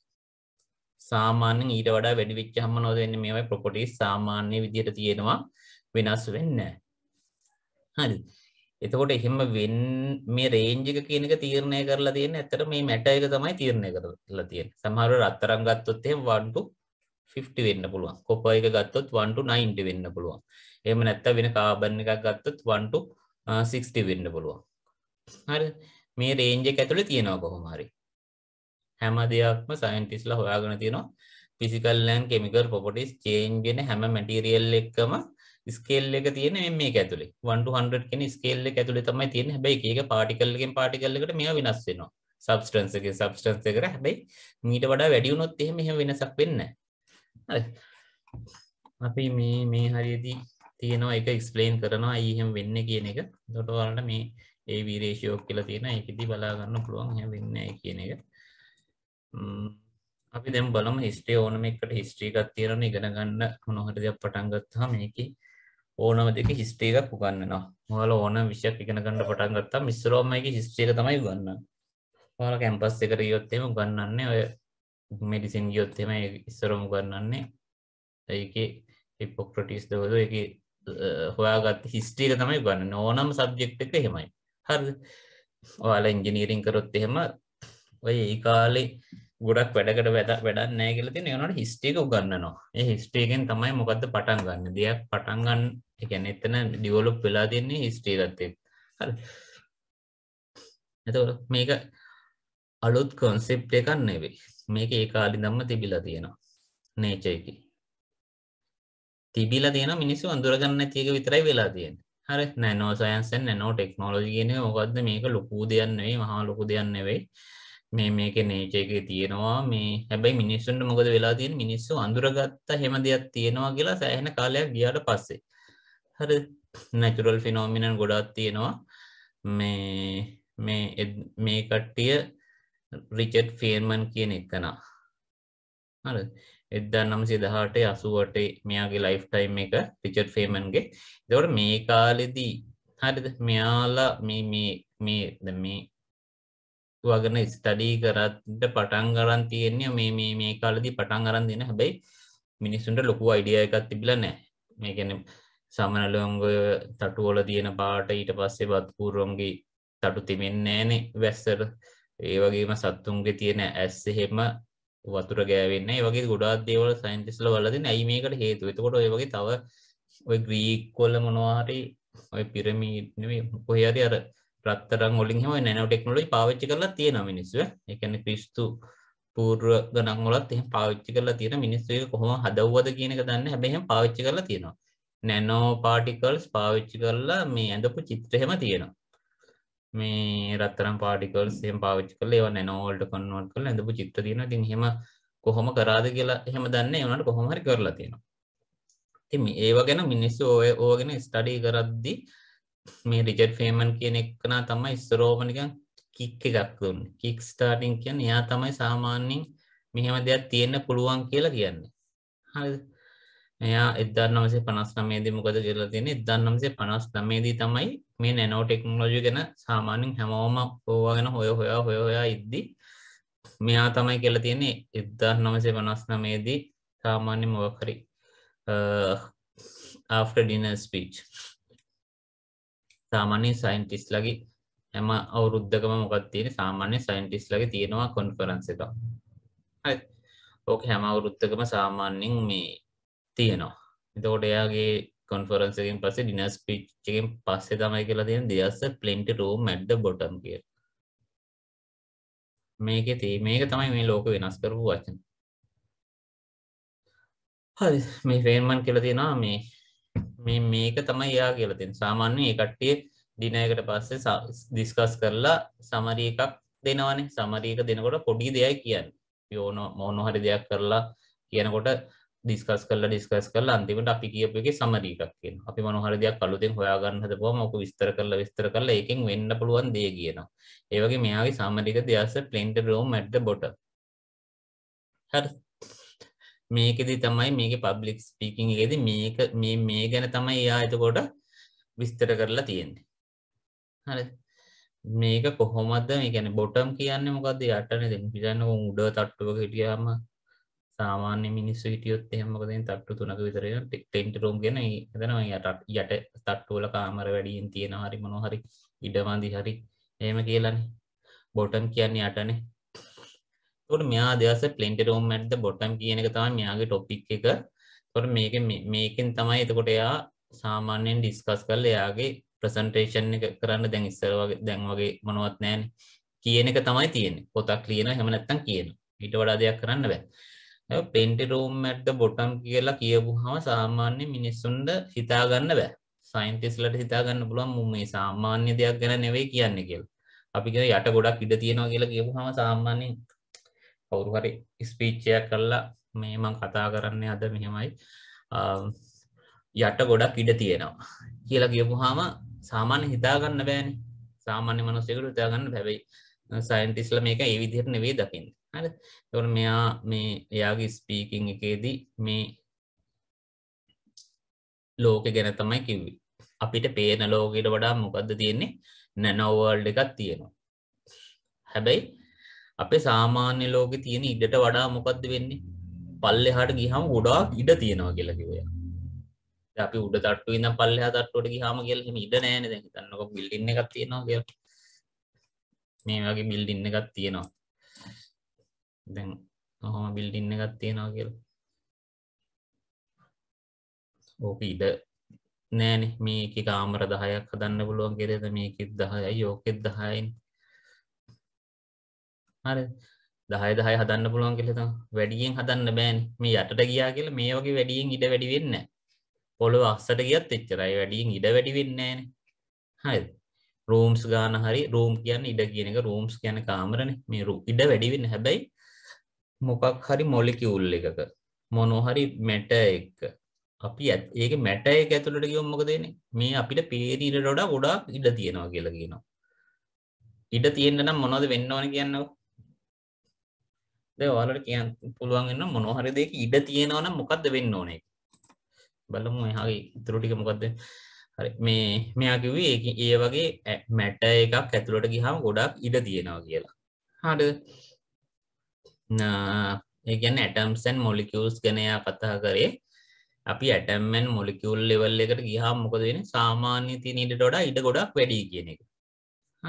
සාමාන්‍යෙන් ඊට වඩා වැඩි විච්චහම නොද වෙන්න මේවයි ප්‍රොපටිස් සාමාන්‍ය විදියට තියෙනවා වෙනස් වෙන්න හරි එතකොට එහෙම වෙන් මේ රේන්ජ් එක කියන එක තීරණය කරලා තියෙන්නේ ඇත්තට මේ මැටර් එක තමයි තීරණය කරලා තියෙන්නේ සමහර වෙලාවට රත්තරන් ගත්තොත් එහෙම 1 to 50 වෙන්න පුළුවන් කොපර් එක ගත්තොත් 1 to 90 වෙන්න පුළුවන් එහෙම නැත්නම් වෙන කාබන් එකක් ගත්තොත් 1 to 60 uh, වෙන්න පුළුවන් හරි මේ රේන්ජ් එක ඇතුලේ තියෙනවා කොහොම හරි හැම දෙයක්ම සයින්ටිස්ලා හොයාගෙන තියෙනවා ෆිසිකල් ලෑන් කෙමිකල් පොපටිස් චේන්ජ් වෙන හැම මැටීරියල් එකම ස්කේල් එක තියෙන මේ මේක ඇතුලේ 1 to 100 කියන ස්කේල් එක ඇතුලේ තමයි තියෙන්නේ හැබැයි එක එක පාටිකල් එකෙන් පාටිකල් එකට මේවා වෙනස් වෙනවා සබස්ටන්ස එක සබස්ටන්ස එකට හැබැයි මීට වඩා වැඩි වුණොත් එහෙම එහෙම වෙනසක් වෙන්නේ නැහැ අපි මේ මේ හරියදී තියෙනවා එක එක්ස්ප්ලේන් කරනවා ඇයි එහෙම වෙන්නේ කියන එක. එතකොට ඔයාලට මේ AV ratio කියලා තියෙනවා. ඒකෙදි බලා ගන්න පුළුවන් එහෙම වෙන්නේ නැහැ කියන එක. අපි දෙම් බලම හිස්ටේ ඕනම එකට හිස්ට්‍රීකත් තියෙන ඉගෙන ගන්න මොනොහට දෙයක් පටන්ගත්තා මේකි ඕනම දෙක හිස්ටේකක් උගන්නවා හල ඕන විශෂක් ඉගෙන ගන්න පටන්ගත්තා මිස්රෝමයක හිස්ටේක තමයි ගන්න හල කැම්පස් එකට යොත්තේම ගන්නන්නේ ඔය මෙඩිසින් ගියොත්තෙම ඉස්සරම ගන්නන්නේ ඒක එපොක්‍රටිස් දවද එක හොයාගත් හිස්ටේක තමයි ගන්න ඕනම සබ්ජෙක්් එක හෙමයි හරි ඔයාල ඉංජිනීරින් කරොත් එහෙම ඔය ඒ කාලෙ ගොඩක් වැඩකට වැද වැඩක් නෑ කියලා තියෙන ඒනට හිස්ටි එක උගන්වනවා. ඒ හිස්ටි එකෙන් තමයි මොකද්ද පටන් ගන්න. දෙයක් පටන් ගන්න ඒ කියන්නේ එතන ඩිවලොප් වෙලා තින්නේ හිස්ටි එකත් එක්ක. හරි. එතකොට මේක අලුත් concept එකක් නෙවෙයි. මේක ඒ කාලේ ඉඳන්ම තිබිලා තියෙනවා. nature එකේ. තිබිලා තියෙනවා මිනිස්සු අඳුරගන්න නැති එක විතරයි වෙලා තියෙන්නේ. හරි nano science and nano technology කියන්නේ මොකද්ද මේක ලොකු දෙයක් නෙවෙයි මහා ලොකු දෙයක් නෙවෙයි. මේ මේක නේජයක තියෙනවා මේ හැබැයි මිනිස්සුන්ට මොකද වෙලා තියෙන මිනිස්සු අඳුරගත්ත හෙම දෙයක් තියෙනවා කියලා සෑහෙන කාලයක් ගියාට පස්සේ හරි නැචුරල් ෆිනෝමිනන් ගොඩාක් තියෙනවා මේ මේ මේ කට්ටිය රිචඩ් ෆියර්මන් කියන එකනා හරි එදදා නම්සේ දහටේ අසුවටේ මෙයාගේ ලයිෆ් ටයිම් එක රිචඩ් ෆේමන්ගේ දවට මේ කාලෙදී හරිද මෙයාලා මේ මේ මේ මේ වගන ස්ටඩී කරත්ට පටන් ගරන් තියෙන්නේ මේ මේ මේ කාලදි පටන් ගරන් දෙන හැබැයි මිනිස්සුන්ට ලොකු අයිඩිය එකක් තිබිල නෑ මේගැන සමනලොංග තටුවල තියෙන පාට ඊට පස්සේ බත්පූරුවන්ගේ තටු තිබෙන්නෑනේ වැස්සර ඒ වගේම සත්තුන්ගේ තියෙන ඇස් එහෙම වතුර ගෑවෙන්න වගේ ගොඩාත් දේවල සයින්තිස්ල වලදින ඇයි මේකට හේතු එතකොට ඔය වගේ තව ඔය ග්‍රීක් කොල්ල මොනවාහරි ඔය පිරමීට්නවේ පොහරි අර රත්තරන් ඔලින් හම නැනෝ ටෙක්නොලොජි පාවිච්චි කරලා තියෙන මිනිස්සු ඒ කියන්නේ ක්‍රිස්තු පූර්ව ගණන් වලත් එහෙම පාවිච්චි කරලා තියෙන මිනිස්සු ඒක කොහොම හදවුවද කියන එක දන්නේ හැබැයි එහෙම පාවිච්චි කරලා තියෙනවා නැනෝ පාටිකල්ස් පාවිච්චි කරලා මේ ඇඳපු චිත්‍රහෙම තියෙනවා මේ රත්තරම් පාටිකල්ස් එහෙම පාවිච්චි කරලා ඒවා නැනෝ වලට කන්වර්ට් කරලා ඇඳපු චිත්‍ර තියෙනවා ඉතින් එහෙම කොහොම කරාද කියලා එහෙම දන්නේ ඒ උනාට කොහොම හරි කරලා තියෙනවා ඉතින් මේවා ගැන මිනිස්සු ඔය ඕවා ගැන ස්ටඩි කරද්දී මේ රිජට් ෆේමන් කියන එක්කනා තමයි ස්තරෝමනික කික් එකක් දුන්න කික් ස්ටාටිං කියන්න එයා තමයි සාමාන්‍යෙන් මෙහෙම දෙයක් තියෙන්න පුළුවන් කියලා කියන්නේ හරි එයා එදදාන්නමසේ පනස් නමේදී මොකද කියලා තියෙන එදදාන්නමසේ පනස් නමේදී තමයි මේ නැනෝ ටෙක්නෝලජි ගැන සාමාන්‍යෙන් හැමෝම ඕවා ගැන හොය හොයා හොය හොයා ඉද්දි මෙයා තමයි කියලා තියෙන්නේ එදදාන්නමසේ පනස් නමේදී සාමාන්‍ය මොවකරි ආෆ්ට ඩින ස්පීච් සාමාන්‍ය සයින්ටිස්ලගේ හැම අවුරුද්දකම මොකක් තියෙන සාමාන්‍ය සයින්ටිස්ලගේ තියෙනවා කොන්ෆරන්ස් එකක් හරි ඕක හැම අවුරුද්දකම සාමාන්‍යයෙන් මේ තියෙනවා එතකොට එයාගේ කොන්ෆරන්ස් එකෙන් පස්සේ ඩිනර් ස්පීච් එකෙන් පස්සේ තමයි කියලා තියෙන දෙයස් ප්ලෙන්ටි රූම් ඇට් ද බොටම් කියලා මේකේ තේ මේක තමයි මේ ලෝක වෙනස් කරපු වචන හරි මේ ෆේන්මන් කියලා තියෙනවා මේ මේ මේක තමයි යා කියලා තියෙන සාමාන්‍ය ඒ කට්ටිය ඩිනයකට පස්සේ ඩිස්කස් කරලා සමරි එකක් දෙනවනේ සමරි එක දෙනකොට පොඩි දෙයක් කියන්නේ යෝන මොන හරි දෙයක් කරලා කියනකොට ඩිස්කස් කරලා ഡിස්කස් කරලා අන්තිමට අපි කියපු එකේ සමරි එකක් කියනවා අපි මොන හරි දෙයක් අලුතෙන් හොයා ගන්න හදපුවම ඔක විස්තර කරලා විස්තර කරලා ඒකෙන් වෙන්න පුළුවන් දේ කියනවා ඒ වගේ මෙයාගේ සමරි එක දෙයස ප්ලෙන්ට් රූම් ඇට් ද බොටම් හරි මේකෙදි තමයි මේක පබ්ලික් ස්පීකින් එකෙද මේක මේ මේ ගැන තමයි යා එතකොට විස්තර කරලා තියෙන්නේ හරි මේක කොහොමද මේ කියන්නේ බොටම් කියන්නේ මොකද්ද යටනේ දැන් හිතන්න උඩ තට්ටුවක හිටියාම සාමාන්‍ය මිනිස්සු හිටියොත් එහෙම මොකද දැන් තට්ටු තුනක විතර යන ටෙන්ට් රූම් ගැන හිතනවා යට යට තට්ටු වල කාමර වැඩියෙන් තියෙනවා හරි මොනවා හරි ඉඩ වඳි හරි එහෙම කියලානේ බොටම් කියන්නේ යටනේ තොට මෙයා දෙවස පලෙන්ට රෝම් ඇට බොටම් කියන එක තම මෙයාගේ ටොපික් එක තොට මේක මේකෙන් තමයි එතකොට එයා සාමාන්‍යයෙන් ඩිස්කස් කල් එයාගේ ප්‍රසන්ටේෂන් එක කරන්න දැන් ඉස්සර වගේ දැන් වගේ මොනවත් නෑන කියන එක තමයි තියෙන පොතක් ලියන හැමනැත්තන් කියන ඊට වඩා දෙයක් කරන්න බෑ පෙන්ට රෝම් ඇට බොටම් කියලා කියපු හම සාමාන්‍ය මිනිස්සුන්ට හිතාගන්න බෑ සයින්ටිස්ලට හිතාගන්න පුළුවන් මුම මේ සාමාන්‍ය දෙයක් ගැන නෙවෙයි කියන්න කියල අපිගෙන යට ගොඩක් ඉඩ තියෙනවා කියලා කියපු හම සාමාන්‍යෙන් කවුරු හරි ස්පීච්චයක් කල්ලා මේ මං කතා කරන්නේ අද මෙහෙමයි යට ගොඩක් ඉඩ තියෙනවා කියලා කියපු හාම සාමාන්‍ය හිතාගන්න බෑන සාමාන්‍ය මනුස්සයකට හිතාගන්න හැබැයි සයින්ටිස්ල මේක ඒ විදිහට නෙවේ දකින්න හරි තොර මෙයා මේ එයාගේ ස්පීකින් එකේදී මේ ලෝක ගැන තමයි කිව්වි අපිට පේන ලෝකයට වඩා මොකක්ද තියෙන්නේ නැනෝවර්ල්ඩ එකක් තියෙනවා හැබැයි අපේ සාමාන්‍ය ලෝකෙ තියෙන ඉඩට වඩා මොකක්ද වෙන්නේ පල්ලෙහාට ගිහම ගොඩාක් ඉඩ තියෙනවා කියලා කිව්වා. අපි උඩ තට්ටුව ඉඳන් පල්ලෙහා තට්ටුවට ගිහම කියලා එහෙම ඉඩ නැහැනේ දැන් හිතන්නකො බිල්ඩින් එකක් තියෙනවා කියලා. මේ වගේ බිල්ඩින් එකක් තියෙනවා. දැන් ඔහොම බිල්ඩින් එකක් තියෙනවා කියලා. ඕක ඉඩ නෑනේ මේක කාමර 10ක් හදන්න පුළුවන් කියලාද මේකෙත් 10යි ඕකෙත් 10යි. හරි දහය දහය හදන්න පුළුවන් කෙලෙත වැඩියෙන් හදන්න බෑන් මේ යටට ගියා කියල මේ වගේ වැඩියෙන් ඉඩ වැඩි වෙන්න පොළොව අස්සට ගියත් එච්චරයි වැඩියෙන් ඉඩ වැඩි වෙන්නේන හරි රූම්ස් ගාන හරි රූම් කියන්න ඉඩ කියන එක රූම්ස් කියන කාමරණ මේ රු ඉඩ වැඩිවෙන්න හැබැයි මොකක් හරි මොලිකිවුල් එකක මොනෝහරි මැට එක්ක අපි ඇත් ඒක මැට එක ඇතුළට ගියොම්මක දෙන මේ අපිට පේරීට ඩොඩා ගොඩක් ඉඩ තියෙනවා කියලා කියනවා ඉඩ තියෙන්න්න නම් මොනොද වෙන්න ඕන කියන්නවා ද ඔයාලට කියන්න පුළුවන් වෙන මොනවා හරි දෙයක ඉඩ තියෙනවා නම් මොකද්ද වෙන්න ඕනේ බලමු එහාගේ ඉතුරු ටික මොකද්ද හරි මේ මෙයා කිව්වේ ඒක ඒ වගේ මැට එකක් ඇතුළට ගියාම ගොඩක් ඉඩ තියෙනවා කියලා හරිද ඒ කියන්නේ ඇටම්ස් ඇන් මොලිකියුල්ස් ගැන එයා කතා කරේ අපි ඇටම් ඇන් මොලිකියුල් ලෙවල් එකට ගියාම මොකද වෙන්නේ සාමාන්‍ය තියෙන ඉඩට වඩා ඉඩ ගොඩක් වැඩි කියන එක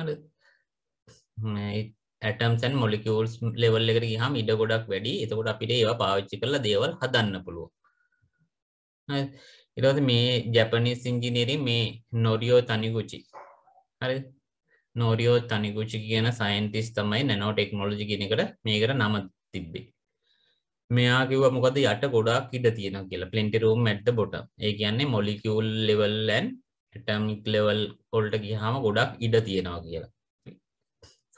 හරිද ඇටම්සන් මොලිකවල්ස් ලෙවල් එකට හම ඉඩ ගොඩක් වැඩි එතකොට අපිට ඒවා පාවිච්චි කරලා දේවල් හදන්න පුළුව ඉරද මේ ජැපනිස් ඉංජිනීරි මේ නොරියෝ තනිගුචි හරි නෝරියෝ තනිගුචි කියන සයින්තිස් තමයි නැනෝ ටෙක්නෝලජි කෙනෙකට මේකට නම තිබ්බේ මෙයා කිව මොකද යට ගොඩක් ඉඩ තියෙන කියලා පලෙන්ටිරූම් ඇත්ත බොට ඒ කියන්නේ මොලිකවල් ලෙවල්ලන් ඇටමික් ලෙවල් කොල්ට ගිහාම ගොඩක් ඉඩ තියෙනවා කියලා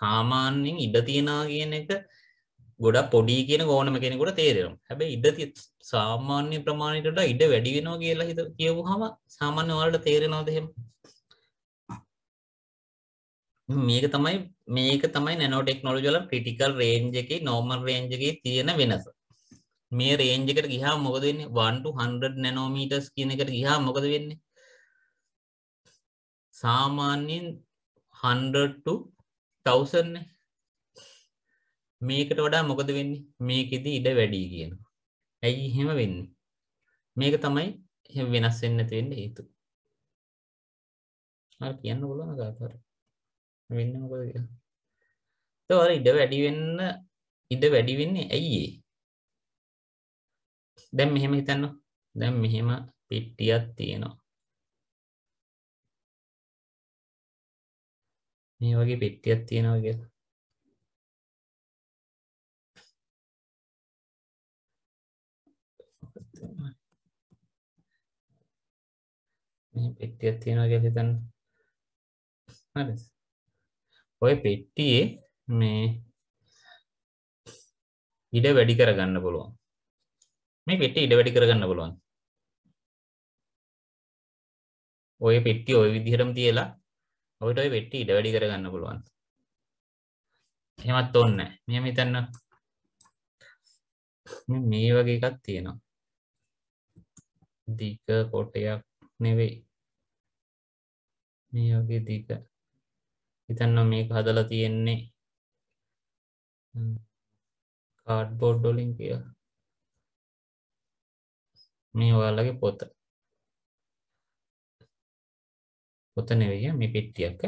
සාමාන්‍යයෙන් ඉඩ තියෙනා කියන එක ගොඩක් පොඩි කියන ඕනම කෙනෙකුට තේරෙනවා. හැබැයි ඉඩ සාමාන්‍ය ප්‍රමාණයට වඩා ඉඩ වැඩි වෙනවා කියලා හිත කියවුවහම සාමාන්‍ය ඔයාලට තේරෙනවද එහෙම? මේක තමයි මේක තමයි නැනෝ ටෙක්නොලොජි වල ක්‍රිටිකල් රේන්ජ් එකේ නෝමල් රේන්ජ් එකේ තියෙන වෙනස. මේ රේන්ජ් එකට ගියාම මොකද වෙන්නේ? 1 to 100 nanometers කියන එකට ගියාම මොකද වෙන්නේ? සාමාන්‍යයෙන් 100 to තවසන්න මේකට වඩා මොකද වෙන්න මේකෙදී ඉඩ වැඩී කියන ඇයි හෙම වෙන්න මේක තමයි හෙම වෙනස් වෙන්න තිවෙන්න හේතු කියන්න ගොලන ගාතර වෙන්න මොකද කිය තවර ඉඩ වැඩි වෙන්න ඉඩ වැඩි වෙන්නේ ඇයිඒ දැම් මෙහෙම හිතන්න දැම් මෙහෙම පිට්ටියත් තියෙනවා මේ වගේ පෙට්ටියක් තියෙනවා කියලා මේ පෙට්ටියක් තියෙනවා කියලා හිතන්න හරි ඔය පෙට්ටියේ මේ ඉඩ වැඩි කරගන්න පුළුවන් මේ පෙට්ටිය ඉඩ වැඩි කරගන්න පුළුවන් ඔය පෙට්ටිය ඔය විදිහටම තියලා ඔබට ඔය වෙට්ටි ඉඩ වැඩි කරගන්න පුළුවන්. එහෙමත් ඕනේ නැහැ. මෙහෙම හිතන්න. මේ වගේ එකක් තියෙනවා. දිග කොටයක් නෙවෙයි. මේ වගේ දිග. හිතන්න මේක හදලා තියෙන්නේ කාඩ්බෝඩ් වලින් කියලා. මේ ඔයාලගේ පොත. ඔතන වෙය මේ පෙට්ටියක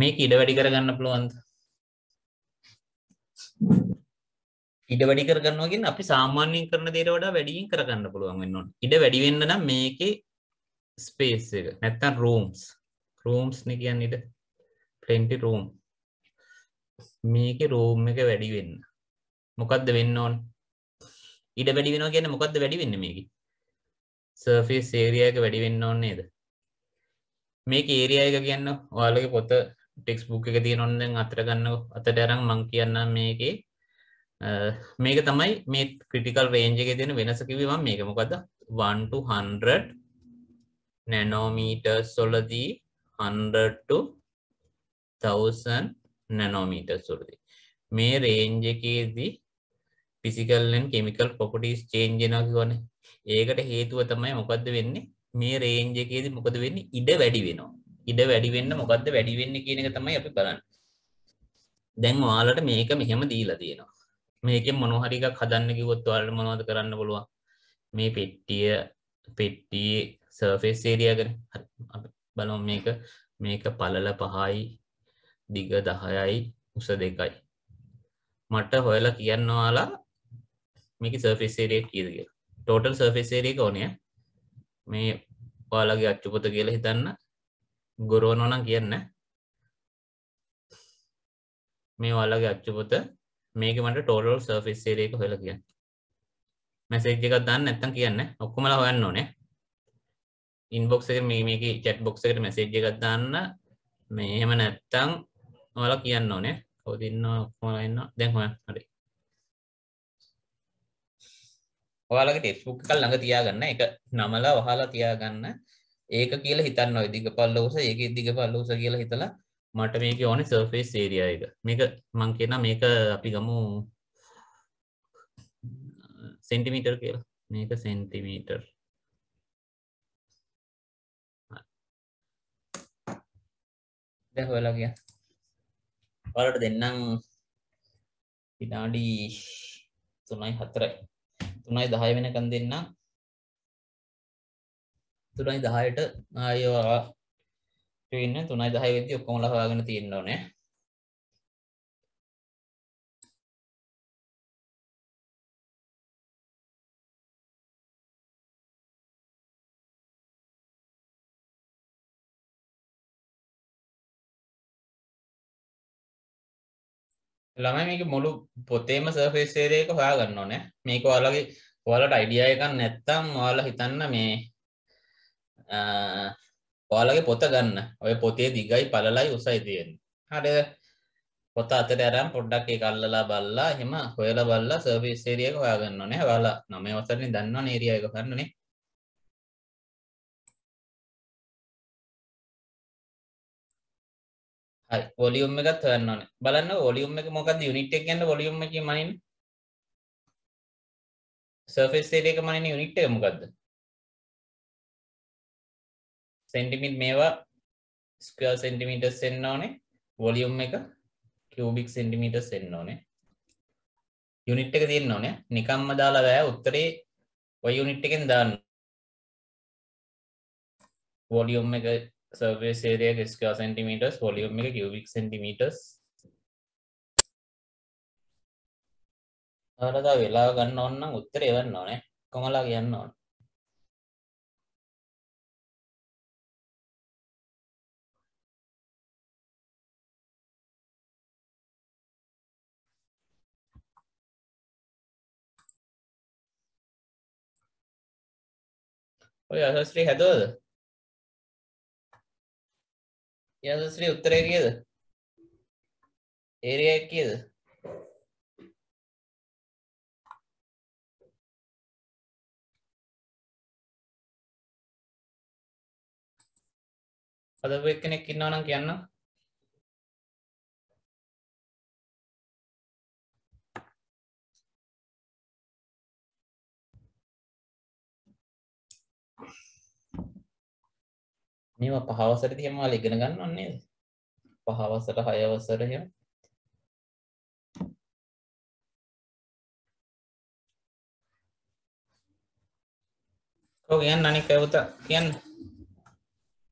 මේක ඉඩ වැඩි කරගන්න පුළුවන්ද ඉඩ වැඩි කරගන්නවා කියන්නේ අපි සාමාන්‍යයෙන් කරන දේට වඩා වැඩියෙන් කරගන්න පුළුවන් වෙන්න ඕන. ඉඩ වැඩි වෙන්න නම් මේකේ ස්පේස් එක නැත්තම් රූම්ස් රූම්ස් නේ කියන්නේ ඉඩ plenty room මේකේ රූම් එක වැඩි වෙන්න. මොකද්ද වෙන්න ඕන? ඉඩ වැඩි වෙනවා කියන්නේ මොකද්ද වැඩි වෙන්නේ මේකේ? සර්ෆිස් ඒරියක වැඩිවෙන්න ඕන්නේද මේ ඒරිය එක කියන්න ඔයාලගේ පොත ටෙක්ස් බුක් එක තිය ඔොන්නෙන් අතර ගන්න අතට අරං මං කියන්න මේකේ මේක තමයි මේ ක්‍රටිකල් රේන්ජක තියෙන වෙනසකිවවා මේක මොකද 100 නැනෝමීටර් සොලදී 100 නැනෝමීටර් සුරදී මේ රේන්ජකේදී පිසිකල්ලෙන් කෙමිකල් පොපටිස් චේන්ජෙනකි වනේ ඒකට හේතුව තමයි මොකද්ද වෙන්නේ මේ රේන්ජ් එකේදී මොකද වෙන්නේ ඉඩ වැඩි වෙනවා. ඉඩ වැඩි වෙන්න මොකද්ද වැඩි වෙන්නේ කියන එක තමයි අපි බලන්නේ. දැන් ඔයාලට මේක මෙහෙම දීලා තියෙනවා. මේකෙන් මොනවා හරි එකක් හදන්න කිව්වොත් ඔයාලට මොනවද කරන්න පුළුවන්? මේ පෙට්ටිය පෙට්ටියේ සර්ෆේස් ඒරියා ගැන අපි බලමු මේක මේක පළල 5යි දිග 10යි උස 2යි. මට හොයලා කියන්න ඔයාලා මේකේ සර්ෆේස් ඒරියා කීයද කියලා. ටෝටල් සර්ෆෙස් ඒරිය ඕනය මේ ඔයාලගේ අච්චුපොත කියලා හිතන්න ගොරෝනොනම් කියන්න මේ ඔයාලගේ අච්චුපොත මේක මට ටෝටල් සර්ෆෙස් ඒරියක හොයලා කියන්න මැසේජ් එකක් දාන්න නැත්තම් කියන්න ඔක්කොමලා හොයන්න ඕනේ ඉන්බොක්ස් එක මේ මේක චැට් බොක්ස් එකට මැසේජ් එකක් දාන්න මේ එහෙම නැත්තම් ඔයාලා කියන්න ඕනේ කවුද ඉන්නව ඔක්කොමලා ඉන්නව දැන් හොයන්න හරි ඔයාලගේ ටෙස්බුක් එකක් ළඟ තියාගන්න එක නමලා වහලා තියාගන්න ඒක කියලා හිතන්න ඔය දිගපල්ල උස ඒකේ දිගපල්ල උස කියලා හිතලා මට මේක ඕනේ සර්ෆේස් ඒරියා එක. මේක මං කියනවා මේක අපි ගමු සෙන්ටිමීටර් කියලා. මේක සෙන්ටිමීටර්. දැන් හොයලා ගියා. ඔයාලට දෙන්නම් විනාඩි 3යි 4යි. තුනයි දහය වෙනකන් දෙන්නම් තුනයි දහයට ආයවා ඉන්න තුනයි දහය වෙද්දි ඔක්කොම ලහවාගෙන තියෙන්න ඕනේ ළමයි මේක මුළු පොතේම සර්ෆේස් ඒරියක හොයාගන්න ඕනේ. මේක ඔයාලගේ ඔයාලට අයිඩියා එකක් නැත්තම් ඔයාලා හිතන්න මේ ඔයාලගේ පොත ගන්න. ඔය පොතේ දිගයි පළලයි උසයි තියෙන්නේ. හරිද? පොත අතට අරන් පොඩ්ඩක් ඒක අල්ලලා බලලා එහෙම හොයලා බලලා සර්ෆේස් ඒරියක හොයාගන්න ඕනේ. ඔයාලා 9 වසරේ දන්නවනේ ඒරියා එක හොයන්නනේ. වොලියුම් එකත් හොයන්නන බලන්න ොලියුම් එක මොකද යුනිට් එක ගන්න ොලියුම් එක මනින් සර්ෆස් සේරක මනින් යුනිට් එක මොකක්ද සෙන්ටිමිට් මේවා ස්කර් සෙන්ටිමීට සෙන්න ඕනේ වොලියුම් එක කියබික් සෙන්ටිමීට සෙන්න ඕනේ යුනිට් එක තියන්න ඕනේ නිකම්ම දාලා බෑ උත්තරේ ඔය යුනිට් එකෙන් දාන්න වොලියුම් එක සර්වේස් ඒරයක ස්කා සැන්ටිමීටස් ොලියම් එක කිවවික් සැටිමීටස් හරදා වෙලා ගන්න ඔන්න උත්තර එවන්න ඕනේ කොමලා කියන්න ඕන ඔය අසස්ත්‍රී හැදවද ඊළඟට උත්තරේ කීයද? ඒරියා එක කීයද? අද වෙ කෙනෙක් ඉන්නවා නම් කියන්න මේවා පහවසරදී හැම වෙලාවෙම ඉගෙන ගන්නව නේද? පහවසර, හයවසර එහෙම. ඔව් කියන්න අනික පුතා කියන්න.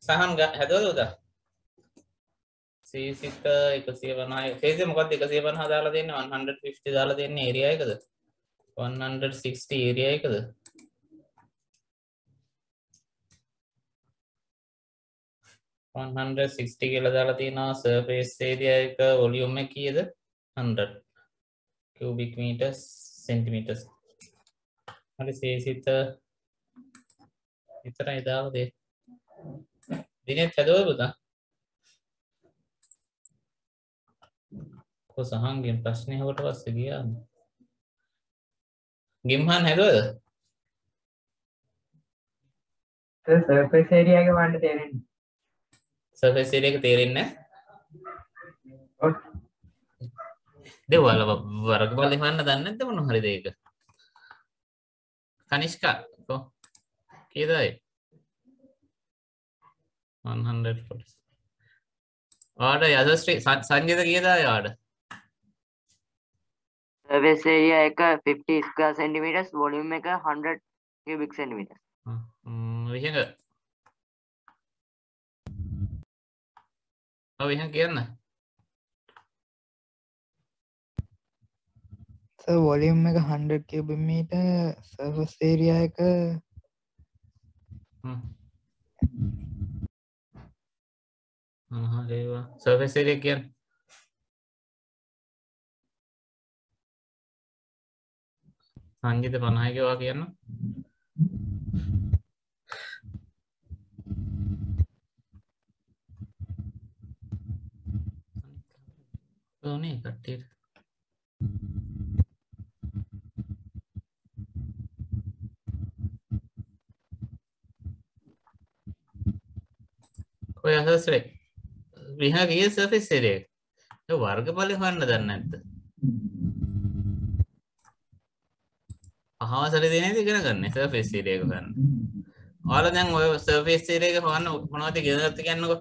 සහන් හැදුවද පුතා? සීසිත 150යි. සීසිත මොකද්ද 150 දාලා දෙන්නේ 150 දාලා දෙන්නේ ඒරියා එකද? 160 ඒරියා එකද? 160 කියලා දාලා තියෙනවා surface area එක volume එක කීයද 100 cubic meters centimeters හරි සේසිත විතරයි දාලා දෙන්න දිනෙත් හදුවා පුතා කො සහන්ගෙන් ප්‍රශ්නය හවට පස්ස ගියාද ගිම්හන් හැදුවද සර්පස් ඒරියාගේ වන්ට තේරෙන්නේ සර්ෆස් ඒරියා එක තේරෙන්නේ දෙව ඔයාලා වර්ග බල හොයන්න දන්නේ නැද්ද මොන හරි දෙයක කනිෂ්කා කො කීයද ඒ 140 ඔයාට යසස්ත්‍රි සංජයද කීයද ඔයාට සර්ෆස් ඒරියා එක 50 ස්ක්વેර් සෙන්ටිමීටර්ස් වොලියුම් එක 100 කියුබික් සෙන්ටිමීටර්ස් විහිඟ ඔව එහෙම කියන්න වොලියම් එක හන්ඩ කියබමීට සර්වස් ඒරයා එක ඒවා සර්වසේරය කියන්න සංජිත පණහයකවා කියන්න ඕනේ කට්ටියට ඔය අහසරේ විහා ගිය සර්ෆිස් එරේ වර්ගඵල හොයන්න දන්නේ නැද්ද පහව සැරේ දෙන ඉගෙන ගන්න සර්ෆිස් එරේ එක ගන්න ඔයාලා දැන් ඔය සර්ෆිස් එරේ එක හොයන්න මොනවද ඉගෙන ගත්ත කියන්නකෝ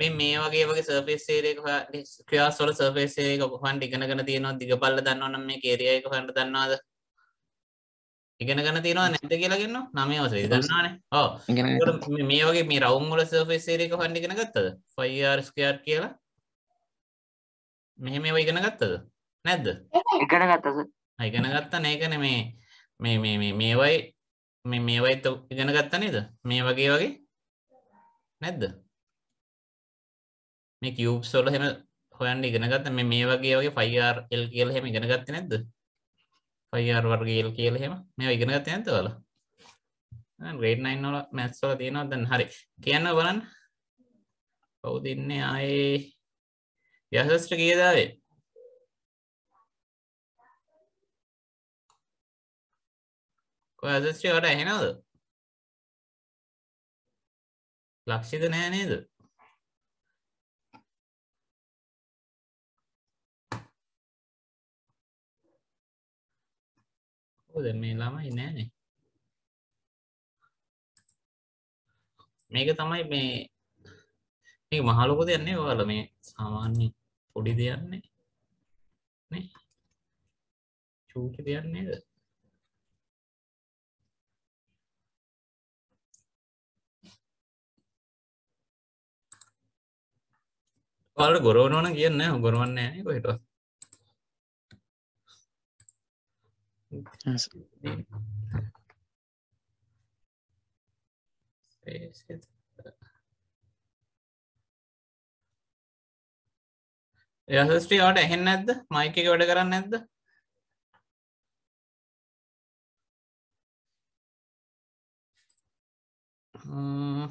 මේ මේ වගේ වගේ සර්ෆේස් සේරයක ක්‍රියාස්වල සර්ෆේස් සේරයක කොහොමද ඉගෙනගෙන තියෙනවද දිගපල්ල දන්නවනම් මේ කේරියා එක කොහොමද දන්නවද ඉගෙනගෙන තියෙනවද නැද්ද කියලා කියනවා 9 වසරේ දන්නවනේ ඔව් ඉගෙනගෙන මේ වගේ මේ රවුම් වල සර්ෆේස් සේරයක කොහොමද ඉගෙන ගත්තද 5r square කියලා මෙහෙම ඒවා ඉගෙන ගත්තද නැද්ද ඉගෙන ගත්තා සර් ඉගෙන ගත්තා නේකනේ මේ මේ මේ මේ මේවයි මේ මේවයි ඉගෙන ගත්තා නේද මේ වගේ වගේ නැද්ද මේ කිව් සොල හෙම හොයන්න ඉගෙනගත්ත මේ මේ වගේ වගේ ෆයිර් එල් කියල හෙම ඉගෙනගත්ත නැද්ද ෆයිර් වර්ගේ එල් කියල හෙම මේ ඉගෙනගත්ත ඇත වල ග්‍රේඩ් නයින් නොල මැත්සල තියෙනවා දැන් හරි කියන්න බලන්න කවුද ඉන්නේ ආයේ යසස්ට කියදාවේ යසස්ට්‍රී වට ඇහෙනවද ලක්ෂිද නෑ නේද මොකද මේ ළමයි නෑනේ මේක තමයි මේ මේ මහලොක දෙයන්නේ ඔයාල මේ සාමාන්‍ය පොඩි දෙයන්නේ නේ චූටි දෙයන්නේද ඔයාලට ගොරවනවන කියන්න ගොරවන්නේ නෑනේ කොහෙටවත් යසස්ට්‍රී වට එහෙන් නැද්ද මයික එක වැඩ කරන්න නැද්ද ම් hmm.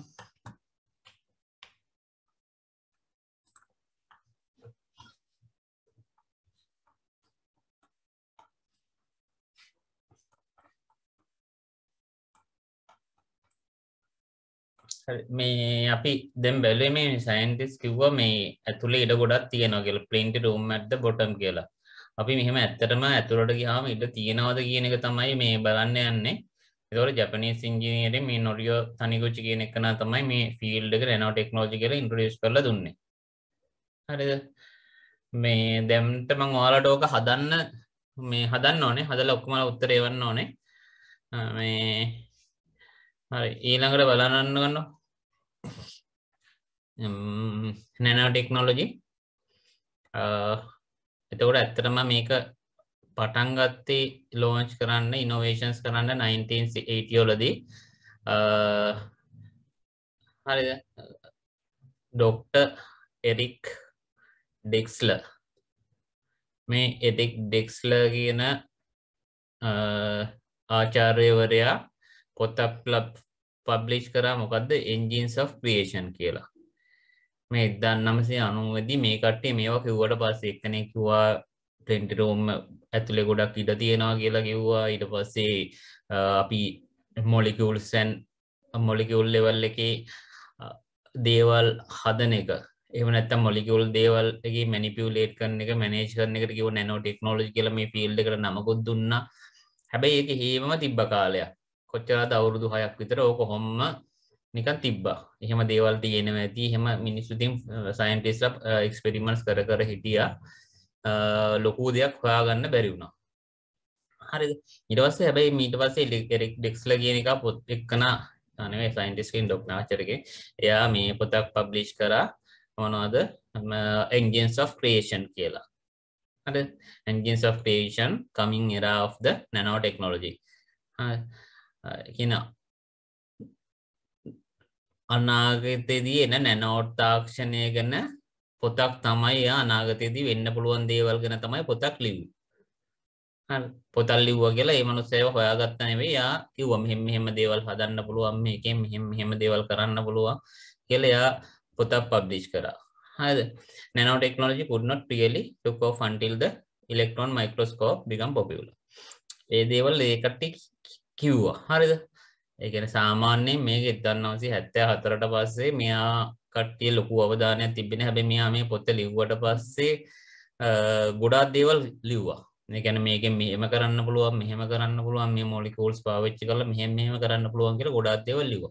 මේ අපි දැම් බැලේ මේ සයින්ටිස් කිව්ව මේ ඇතුළේ ඉඩ ගොඩක් තියෙනවා කියල පලේන්ට රුම් ඇත්ද බොටම් කියලා අපි මෙහම ඇත්තටම ඇතුළට ගියාම ඉඩ තියෙනවද කියන එක තමයි මේ බලන්න යන්නේ එතකොට ජපනීස් ඉංජිනේරින් මේ නොරියෝ තනිගුචි කියන එක නා තමයි මේ ෆීල්ඩ් එක රෙනෝ ටෙක්නොලොජි කියලා ඉන්ට්‍රොඩියුස් කරලා දුන්නේ හරිද මේ දැම්ට මම ඔයාලට ඕක හදන්න මේ හදන්න ඕනේ හදලා ඔක්කොම උත්තරේ එවන්න ඕනේ මේ හරි ඊළඟට බලන්න ගන්නවා නැනෝටෙක්නොලොජි එතකොට ඇත්තටම මේක පටන්ගත්තේ ලෝංච් කරන්න ඉනොවේශන්ස් කරන්න 1980ෝලදී හරි ඩොක්ට එරික් ඩෙක්ස්ල මේ එටික් ඩෙක්ස්ල කියන ආචාර්යවරයා පොතක් පබ්ලිෂ් කරා මොකක්ද එන්ජින්ස් of ක්‍රියේෂන් කියලා මේ එක්දන්නමසේ අනුවදි මේ කට්ටේ මේවා කිව්වට පස්ස එක්කනෙ කිවා පලෙන්ටිරෝම් ඇතුළෙ ගොඩක් ඉඩ තියෙනවා කියලා කිව්වා ඉට පස්සේ අපි මොලිකවුල්සැන් මොලිකවුල් ලෙවල් එක දේවල් හදන එක එමනත්ත මොලිකවුල් දේවල් එක මැනිපියවලේට් කරන එක මැනේජ් කරන එක කිව නැනෝ ටෙක්නෝලජි කියල මේ ෆිල්ඩ කර නමකුත් දුන්න හැබැයි ඒක හේම තිබ්බ කාලයක් කොච්චරද අවුරුදු හයක් විතර ඕක හොම්ම නිකන් තිබ්බා එහෙම දේවල් තියෙනවා ඇති එහෙම මිනිස්සුතින් සයින්ටිස් එක්ස්පෙරිමන්ස් කර කර හිටියා ලොකූ දෙයක් හොයාගන්න බැරි වුණා හරි ඉටවස්සේ හැබැයි මීට පස්සේ එරෙක් ඩෙක්ස්ල කියන එක පොත් එක්කන අනේ සයින්ටිස්කින් ඩොක්නාචරගේ එයා මේ පොතක් පබ්ලිෂ් කරා මොනවාද එන්ජන්ස් of ක්‍රේෂන් කියලා හරි එන්ජන්ස් of creation coming era of the nano technology කියන අනාගතයේදී එන නැනෝට් තාක්ෂණය ගැන පොතක් තමයි අනාගතයේදී වෙන්න පුළුවන් දේවල් ගැන තමයි පොතක් ලිව්වේ. පොතක් ලිව්වා කියලා ඒ මනුස්සයව හොයාගත්ත නෙවෙයි. යා කිව්වා මෙහෙම මෙහෙම දේවල් හදන්න පුළුවන් මේකෙන් මෙහෙම මෙහෙම දේවල් කරන්න පුළුවන් කියලා යා පොතක් පබ්ලිෂ් කරා. හරිද? Nano technology could not really took off until the electron microscope become popular. ඒ දේවල් ඒකට කිව්වා. හරිද? ඒකන සාමාන්‍යයෙන් මේක ඉදන්නවසේ හැත්තෑ හතරට පස්සේ මෙයා කට්ටිය ලොකු අවධානයක් තිබෙන හැබ මෙයා මේ පොත්ත ලිව්වට පස්සේ ගොඩාත් දේවල් ලිව්වා ගැන මේක මෙහම කරන්න පුළුවන් මෙහම කරන්න පුළුවන් මේ මොලිකෝල්ස් පාවිච්චි කල මෙහම මෙහම කරන්න පුළුවන් කියල ගොඩාත් දේවල් ලිව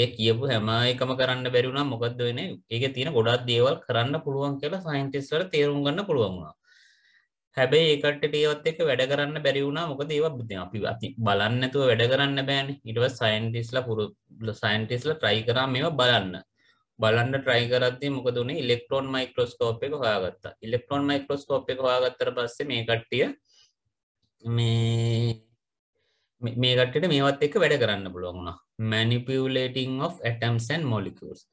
ඒ කියපු හැම එකම කරන්න බැරිුණා මොකක්ද වෙන ඒක තියෙන ගොඩාත් දේවල් කරන්න පුළුවන් කියලා සයින්ටිස්වර තේරුම් ගන්න පුළුවන්ුණා හැබැයි ඒකට ඒවත් එක වැඩ කරන්න බැරි වුණා මොකද ඒවා බුද්ධ අපි අති බලන්නතුව වැඩ කරන්න බෑන ඉටව සයින්ටිස්ලා පුරු සයින්ටිස්ල ට්‍රයි කරා මේවා බලන්න බලන්න ට්‍රයි කරත්ති මොකද වුණේ ඉලෙක්ට්‍රෝන් මයික්‍රෝස්කෝප් එක හොයාගත්තා ඉලෙක්ට්‍රෝන් මයික්‍රෝස්කෝප් එක හොයාගත්තර පස්සේ මේ කට්ටිය මේ මේ කට්ටට මේවත් එක වැඩ කරන්න පුළුවන්ුණා මැනිපියලේටිං of ඇටම්සන් මොලිකස්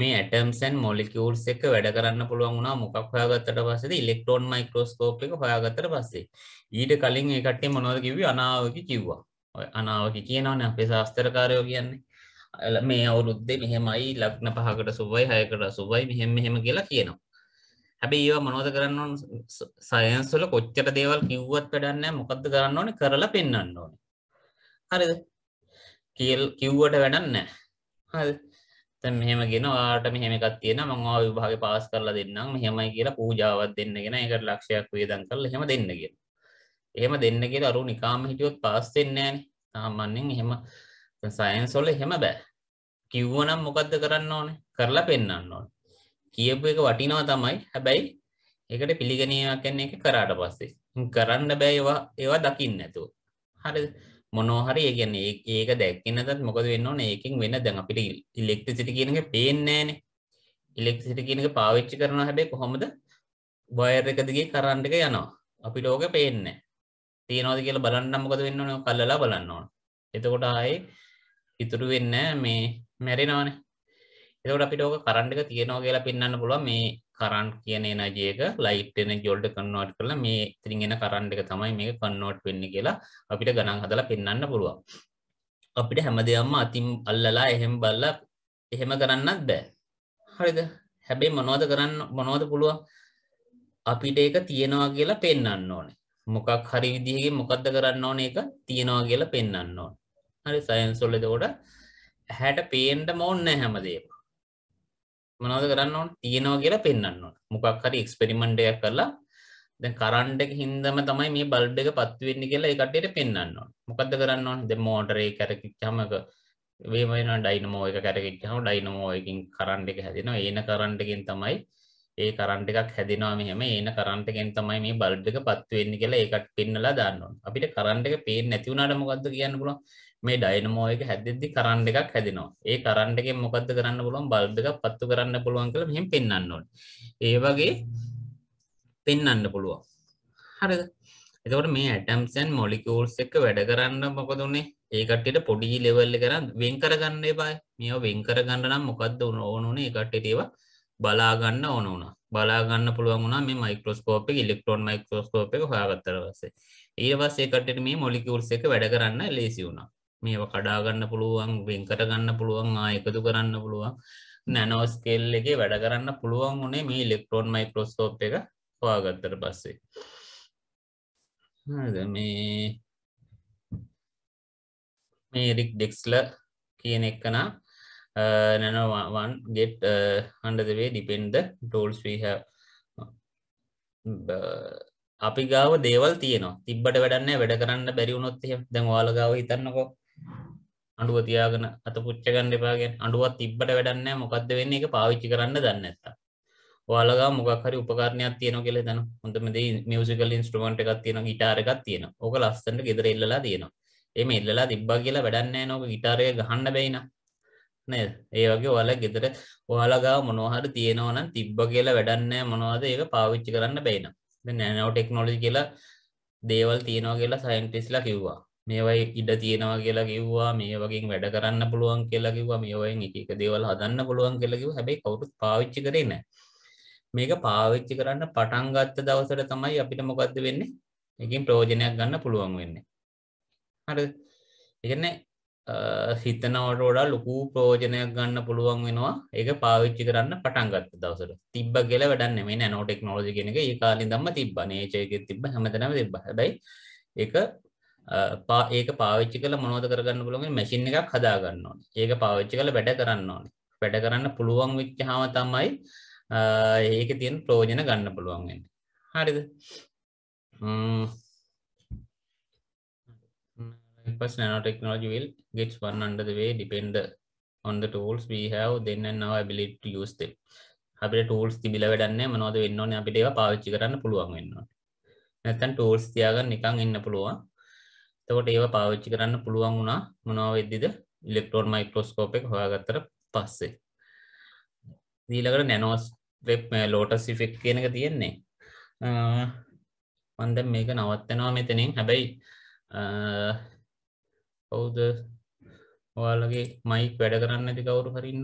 මේ ඇටම්සන් මොලිකවල්ස් එක වැඩ කරන්න පුළුවන් වුණා මොකක් හොයාගත්තට පස්සේද ඉලෙක්ට්‍රෝන මයික්‍රෝස්කෝප් එක හොයාගත්තට පස්සේ ඊට කලින් ඒ කට්ටිය මොනවද කිව්වේ අනාවකි කිව්වා ඔය අනාවකි කියනවනේ අපේ ශාස්ත්‍රකාරයෝ කියන්නේ මේ අවුරුද්දේ මෙහෙමයි ලග්න පහකට සුබයි හයකට සුබයි මෙහෙම මෙහෙම කියලා කියනවා හැබැයි ඒවා මොනවද කරන්න ඕන සයන්ස් වල කොච්චර දේවල් කිව්වත් වැඩක් නැහැ මොකද්ද කරන්න ඕනේ කරලා පෙන්වන්න ඕනේ හරිද කිව්වට වැඩක් නැහැ හරිද දැන් මෙහෙම ගෙන ඔයාලට මෙහෙම එකක් තියෙනවා මම ඔයාව විභාගේ පාස් කරලා දෙන්නම් මෙහෙමයි කියලා පූජාවක් දෙන්නගෙන ඒකට ලක්ෂයක් වේදම් කරලා එහෙම දෙන්න කියන. එහෙම දෙන්න කියලා අරු නිකාම හිටියොත් පාස් වෙන්නේ නැහනේ. සාමාන්‍යයෙන් එහෙම සයන්ස් වල එහෙම බෑ. කිව්වනම් මොකද්ද කරන්න ඕනේ? කරලා පෙන්වන්න ඕනේ. කියපු එක වටිනවා තමයි. හැබැයි ඒකට පිළිගැනීමක් කියන්නේ ඒක කරාට පස්සේ. කරන්න බෑ ඒවා ඒවා දකින්න නැතුව. හරිද? මොනෝහරි ඒගැන ඒක දැක්කන්නත් මොකද වෙන්න ඕන ඒකින් වෙන දැන් අපිට ඉලෙක්ට්‍රසිට කියනක පේන්නේන ඉලෙක්සිට කියනක පාවිච්චි කරන හැබේ කොහොමද බොයර් එකදගේ කරන්න එක යනවා අපි ලෝක පේන්න තියනෝද කියලා බලන්න මොකද වෙන්න ඕන කල්ලලා බලන්න ඕන එතකොට ආයි ඉතුරු වෙන්න මේ මැරෙනවානේ එතකොට අපිට ඕක කරන්න එක තියනවා කියලා පෙන්න්න පුළුව මේ කරන්් කියන එනජය එක ලයිට් එන ජොල්ඩ කන්නවට් කරලා මේ ඉතිරින් එන කරන්් එක තමයි මේ කන්නෝට් වෙන්න කියලා අපිට ගණන් හදලා පෙන්වන්න පුළුවන් අපිට හැම දෙයක්ම අතින් අල්ලලා එහෙම බල්ලා එහෙම කරන්නත් බෑ හරිද හැබැයි මොනවද කරන්න මොනවද පුළුවන් අපිට ඒක තියෙනවා කියලා පෙන්වන්න ඕනේ මොකක් හරි විදිහකින් මොකද්ද කරන්න ඕනේ ඒක තියෙනවා කියලා පෙන්වන්න ඕනේ හරි සයන්ස් වල එතකොට ඇහැට පේන්න ඕනේ නැහැ හැමදේම මොනවද කරන්න ඕන තියෙනවා කියලා පෙන්වන්න ඕන මොකක් හරි එක්ස්පෙරිමන්ට් එකක් කරලා දැන් කරන්ට් එක හින්දාම තමයි මේ බල්බ් එක පත්තු වෙන්නේ කියලා ඒ කට්ටියට පෙන්වන්න ඕන මොකද්ද කරන්න ඕන දැන් මෝටර එක කරකිච්චාම ඒක වේම වෙනවා ඩයිනමෝ එක කරකිච්චාම ඩයිනමෝ එකකින් කරන්ට් එක හැදෙනවා ඒන කරන්ට් එකෙන් තමයි ඒ කරන්ට් එකක් හැදෙනවා මෙහෙම ඒන කරන්ට් එකෙන් තමයි මේ බල්බ් එක පත්තු වෙන්නේ කියලා ඒකට පෙන්නලා දාන්න ඕන අපිට කරන්ට් එක පේන්නේ නැති වුණාට මොකද්ද කියන්න පුළුවන් මේ ඩයිනමෝ එක හැදෙද්දි කරන්ට් එකක් හැදෙනවා. ඒ කරන්ට් එකෙන් මොකද්ද කරන්න පුළුවන් බල්බ් එකක් පත්තු කරන්න පුළුවන් කියලා මෙහෙම පෙන්වන්න ඕනේ. ඒ වගේ පෙන්වන්න පුළුවන්. හරිද? එතකොට මේ ඇටම්ස් ඇන් මොලිකියුල්ස් එක්ක වැඩ කරන්න මොකද උනේ? ඒ කට්ටියට පොඩි ලෙවල් එක කරන් වෙන් කරගන්න එපායි. මේවා වෙන් කරගන්න නම් මොකද්ද ඕන උනේ? ඒ කට්ටියට ඒවා බලා ගන්න ඕන වුණා. බලා ගන්න පුළුවන් වුණා මේ මයික්‍රොස්කෝප් එක ඉලෙක්ට්‍රෝන මයික්‍රොස්කෝප් එක හොයාගත්තට පස්සේ. ඊට පස්සේ ඒ කට්ටියට මේ මොලිකියුල්ස් එක වැඩ කරන්න ලේසි වුණා. මේ කඩාගන්න පුළුවන් වෙන්කරගන්න පුළුවන් ආයකතු කරන්න පුළුවන් නැනෝස්කෙල් එක වැඩ කරන්න පුළුවන් වනේ මේ ඉලෙක්ට්‍රෝන් මයිකරෝස්කෝප් එක හවාගත්තර පස්සේ මේ මේ රික් ඩෙක්ස්ල කියන එක්කනා නැනවන් ගෙට් හඩදවේ ඩිපෙන්ඩ ටෝල්ස් වීහ අපි ගාව දේවල් තියනවා තිබ්බට වැඩන්න වැඩ කරන්න බැරිවුණොත්ය දැන් වාලගාව හිතන්නකෝ අඩුව තියාගෙන අත පුච්චගන්න එපාගෙන් අඩුවත් තිබ්බට වැඩන්න මොකක්ද වෙන්න එක පාවිච්චි කරන්න දන්න ඇත වාලගා මොකක්හරි උපකාරණයක් තියෙන කෙල දන හොඳමද මියසිකල් ඉන්ස්ට්‍රමන්ට් එකක් තියෙන ගිටාරකක් තියෙන ඕක ලස්සට ගෙදර එල්ලලා තියෙනවා එම ඉල්ලලා තිබ්බා කියලා වැඩන්න නොක ගිටාරය ගහන්න බැයින නේද ඒ වගේ ඔයාල ගෙදර ඔයාලගා මොනොහරි තියෙනවනම් තිබ්බ කියලා වැඩන්න මොනවද ඒක පාවිච්චි කරන්න බැයින නෑනෝ ටෙක්නොලජි කියලා දේවල් තියෙනවා කියලා සයින්ටිස්ලා කිව්වා මේවයි ඉඩ තියෙනවා කියලා කිව්වා මේ වගේ වැඩ කරන්න පුළුවන් කියලා කිව්වා මේවයින් එක එක දේවල් හදන්න පුළුවන් කියලා කිව්වා හැබැයි කවුරුත් පාවිච්චි කරේ නැහැ මේක පාවිච්චි කරන්න පටන් ගත්ත දවසට තමයි අපිට මොකද්ද වෙන්නේ එකකින් ප්‍රෝජනයක් ගන්න පුළුවන් වෙන්නේ හරි එකන්නේ හිතනවට වඩා ලොකු ප්‍රෝජනයක් ගන්න පුළුවන් වෙනවා ඒක පාවිච්චි කරන්න පටන් ගත්ත දවසට තිබ්බ කියලා වැඩක් නෙමෙයි නෑනෝ ටෙක්නොලොජි කියන එක ඒ කාලේ ඉඳන්ම තිබ්බා නේචර් එකේ තිබ්බ හැමතැනම තිබ්බා හැබැයි ඒක පා ඒක පාවිච්චි කළ මොනෝද කරගන්න පුළුවන් මැසින් එකක් හදාගන්න ඕනේ. ඒක පාවිච්චි කළ වැඩ කරන්න ඕනේ. වැඩ කරන්න පුළුවන් වෙච්චාම තමයි ඒක තියෙන ප්‍රයෝජන ගන්න පුළුවන් වෙන්නේ. හරිද? ම්ම් First, nanotechnology will gets one under the way depend on the tools we have then and now ability to use them. අපිට tools තිබිලා වැඩන්නේ මොනවද වෙන්න ඕනේ අපිට ඒවා පාවිච්චි කරන්න පුළුවන් වෙන්න ඕනේ. නැත්නම් tools තියාගෙන නිකන් ඉන්න පුළුවන්. තකොට ඒව පාවිච්චි කරන්න පුළුවන් වුණා මොනව වෙද්දිද ඉලෙක්ට්‍රෝන් මයික්‍රොස්කෝප් එක හොයාගත්තට පස්සේ ඊළඟට නැනෝස් වෙබ් ලෝටස් ඉෆෙක්ට් කියන එක තියෙන්නේ මම දැන් මේක නවත්තනවා මෙතනින් හැබැයි කවුද ඔයාලගේ මයික් වැඩ කරන්න ඇති කවුරු හරි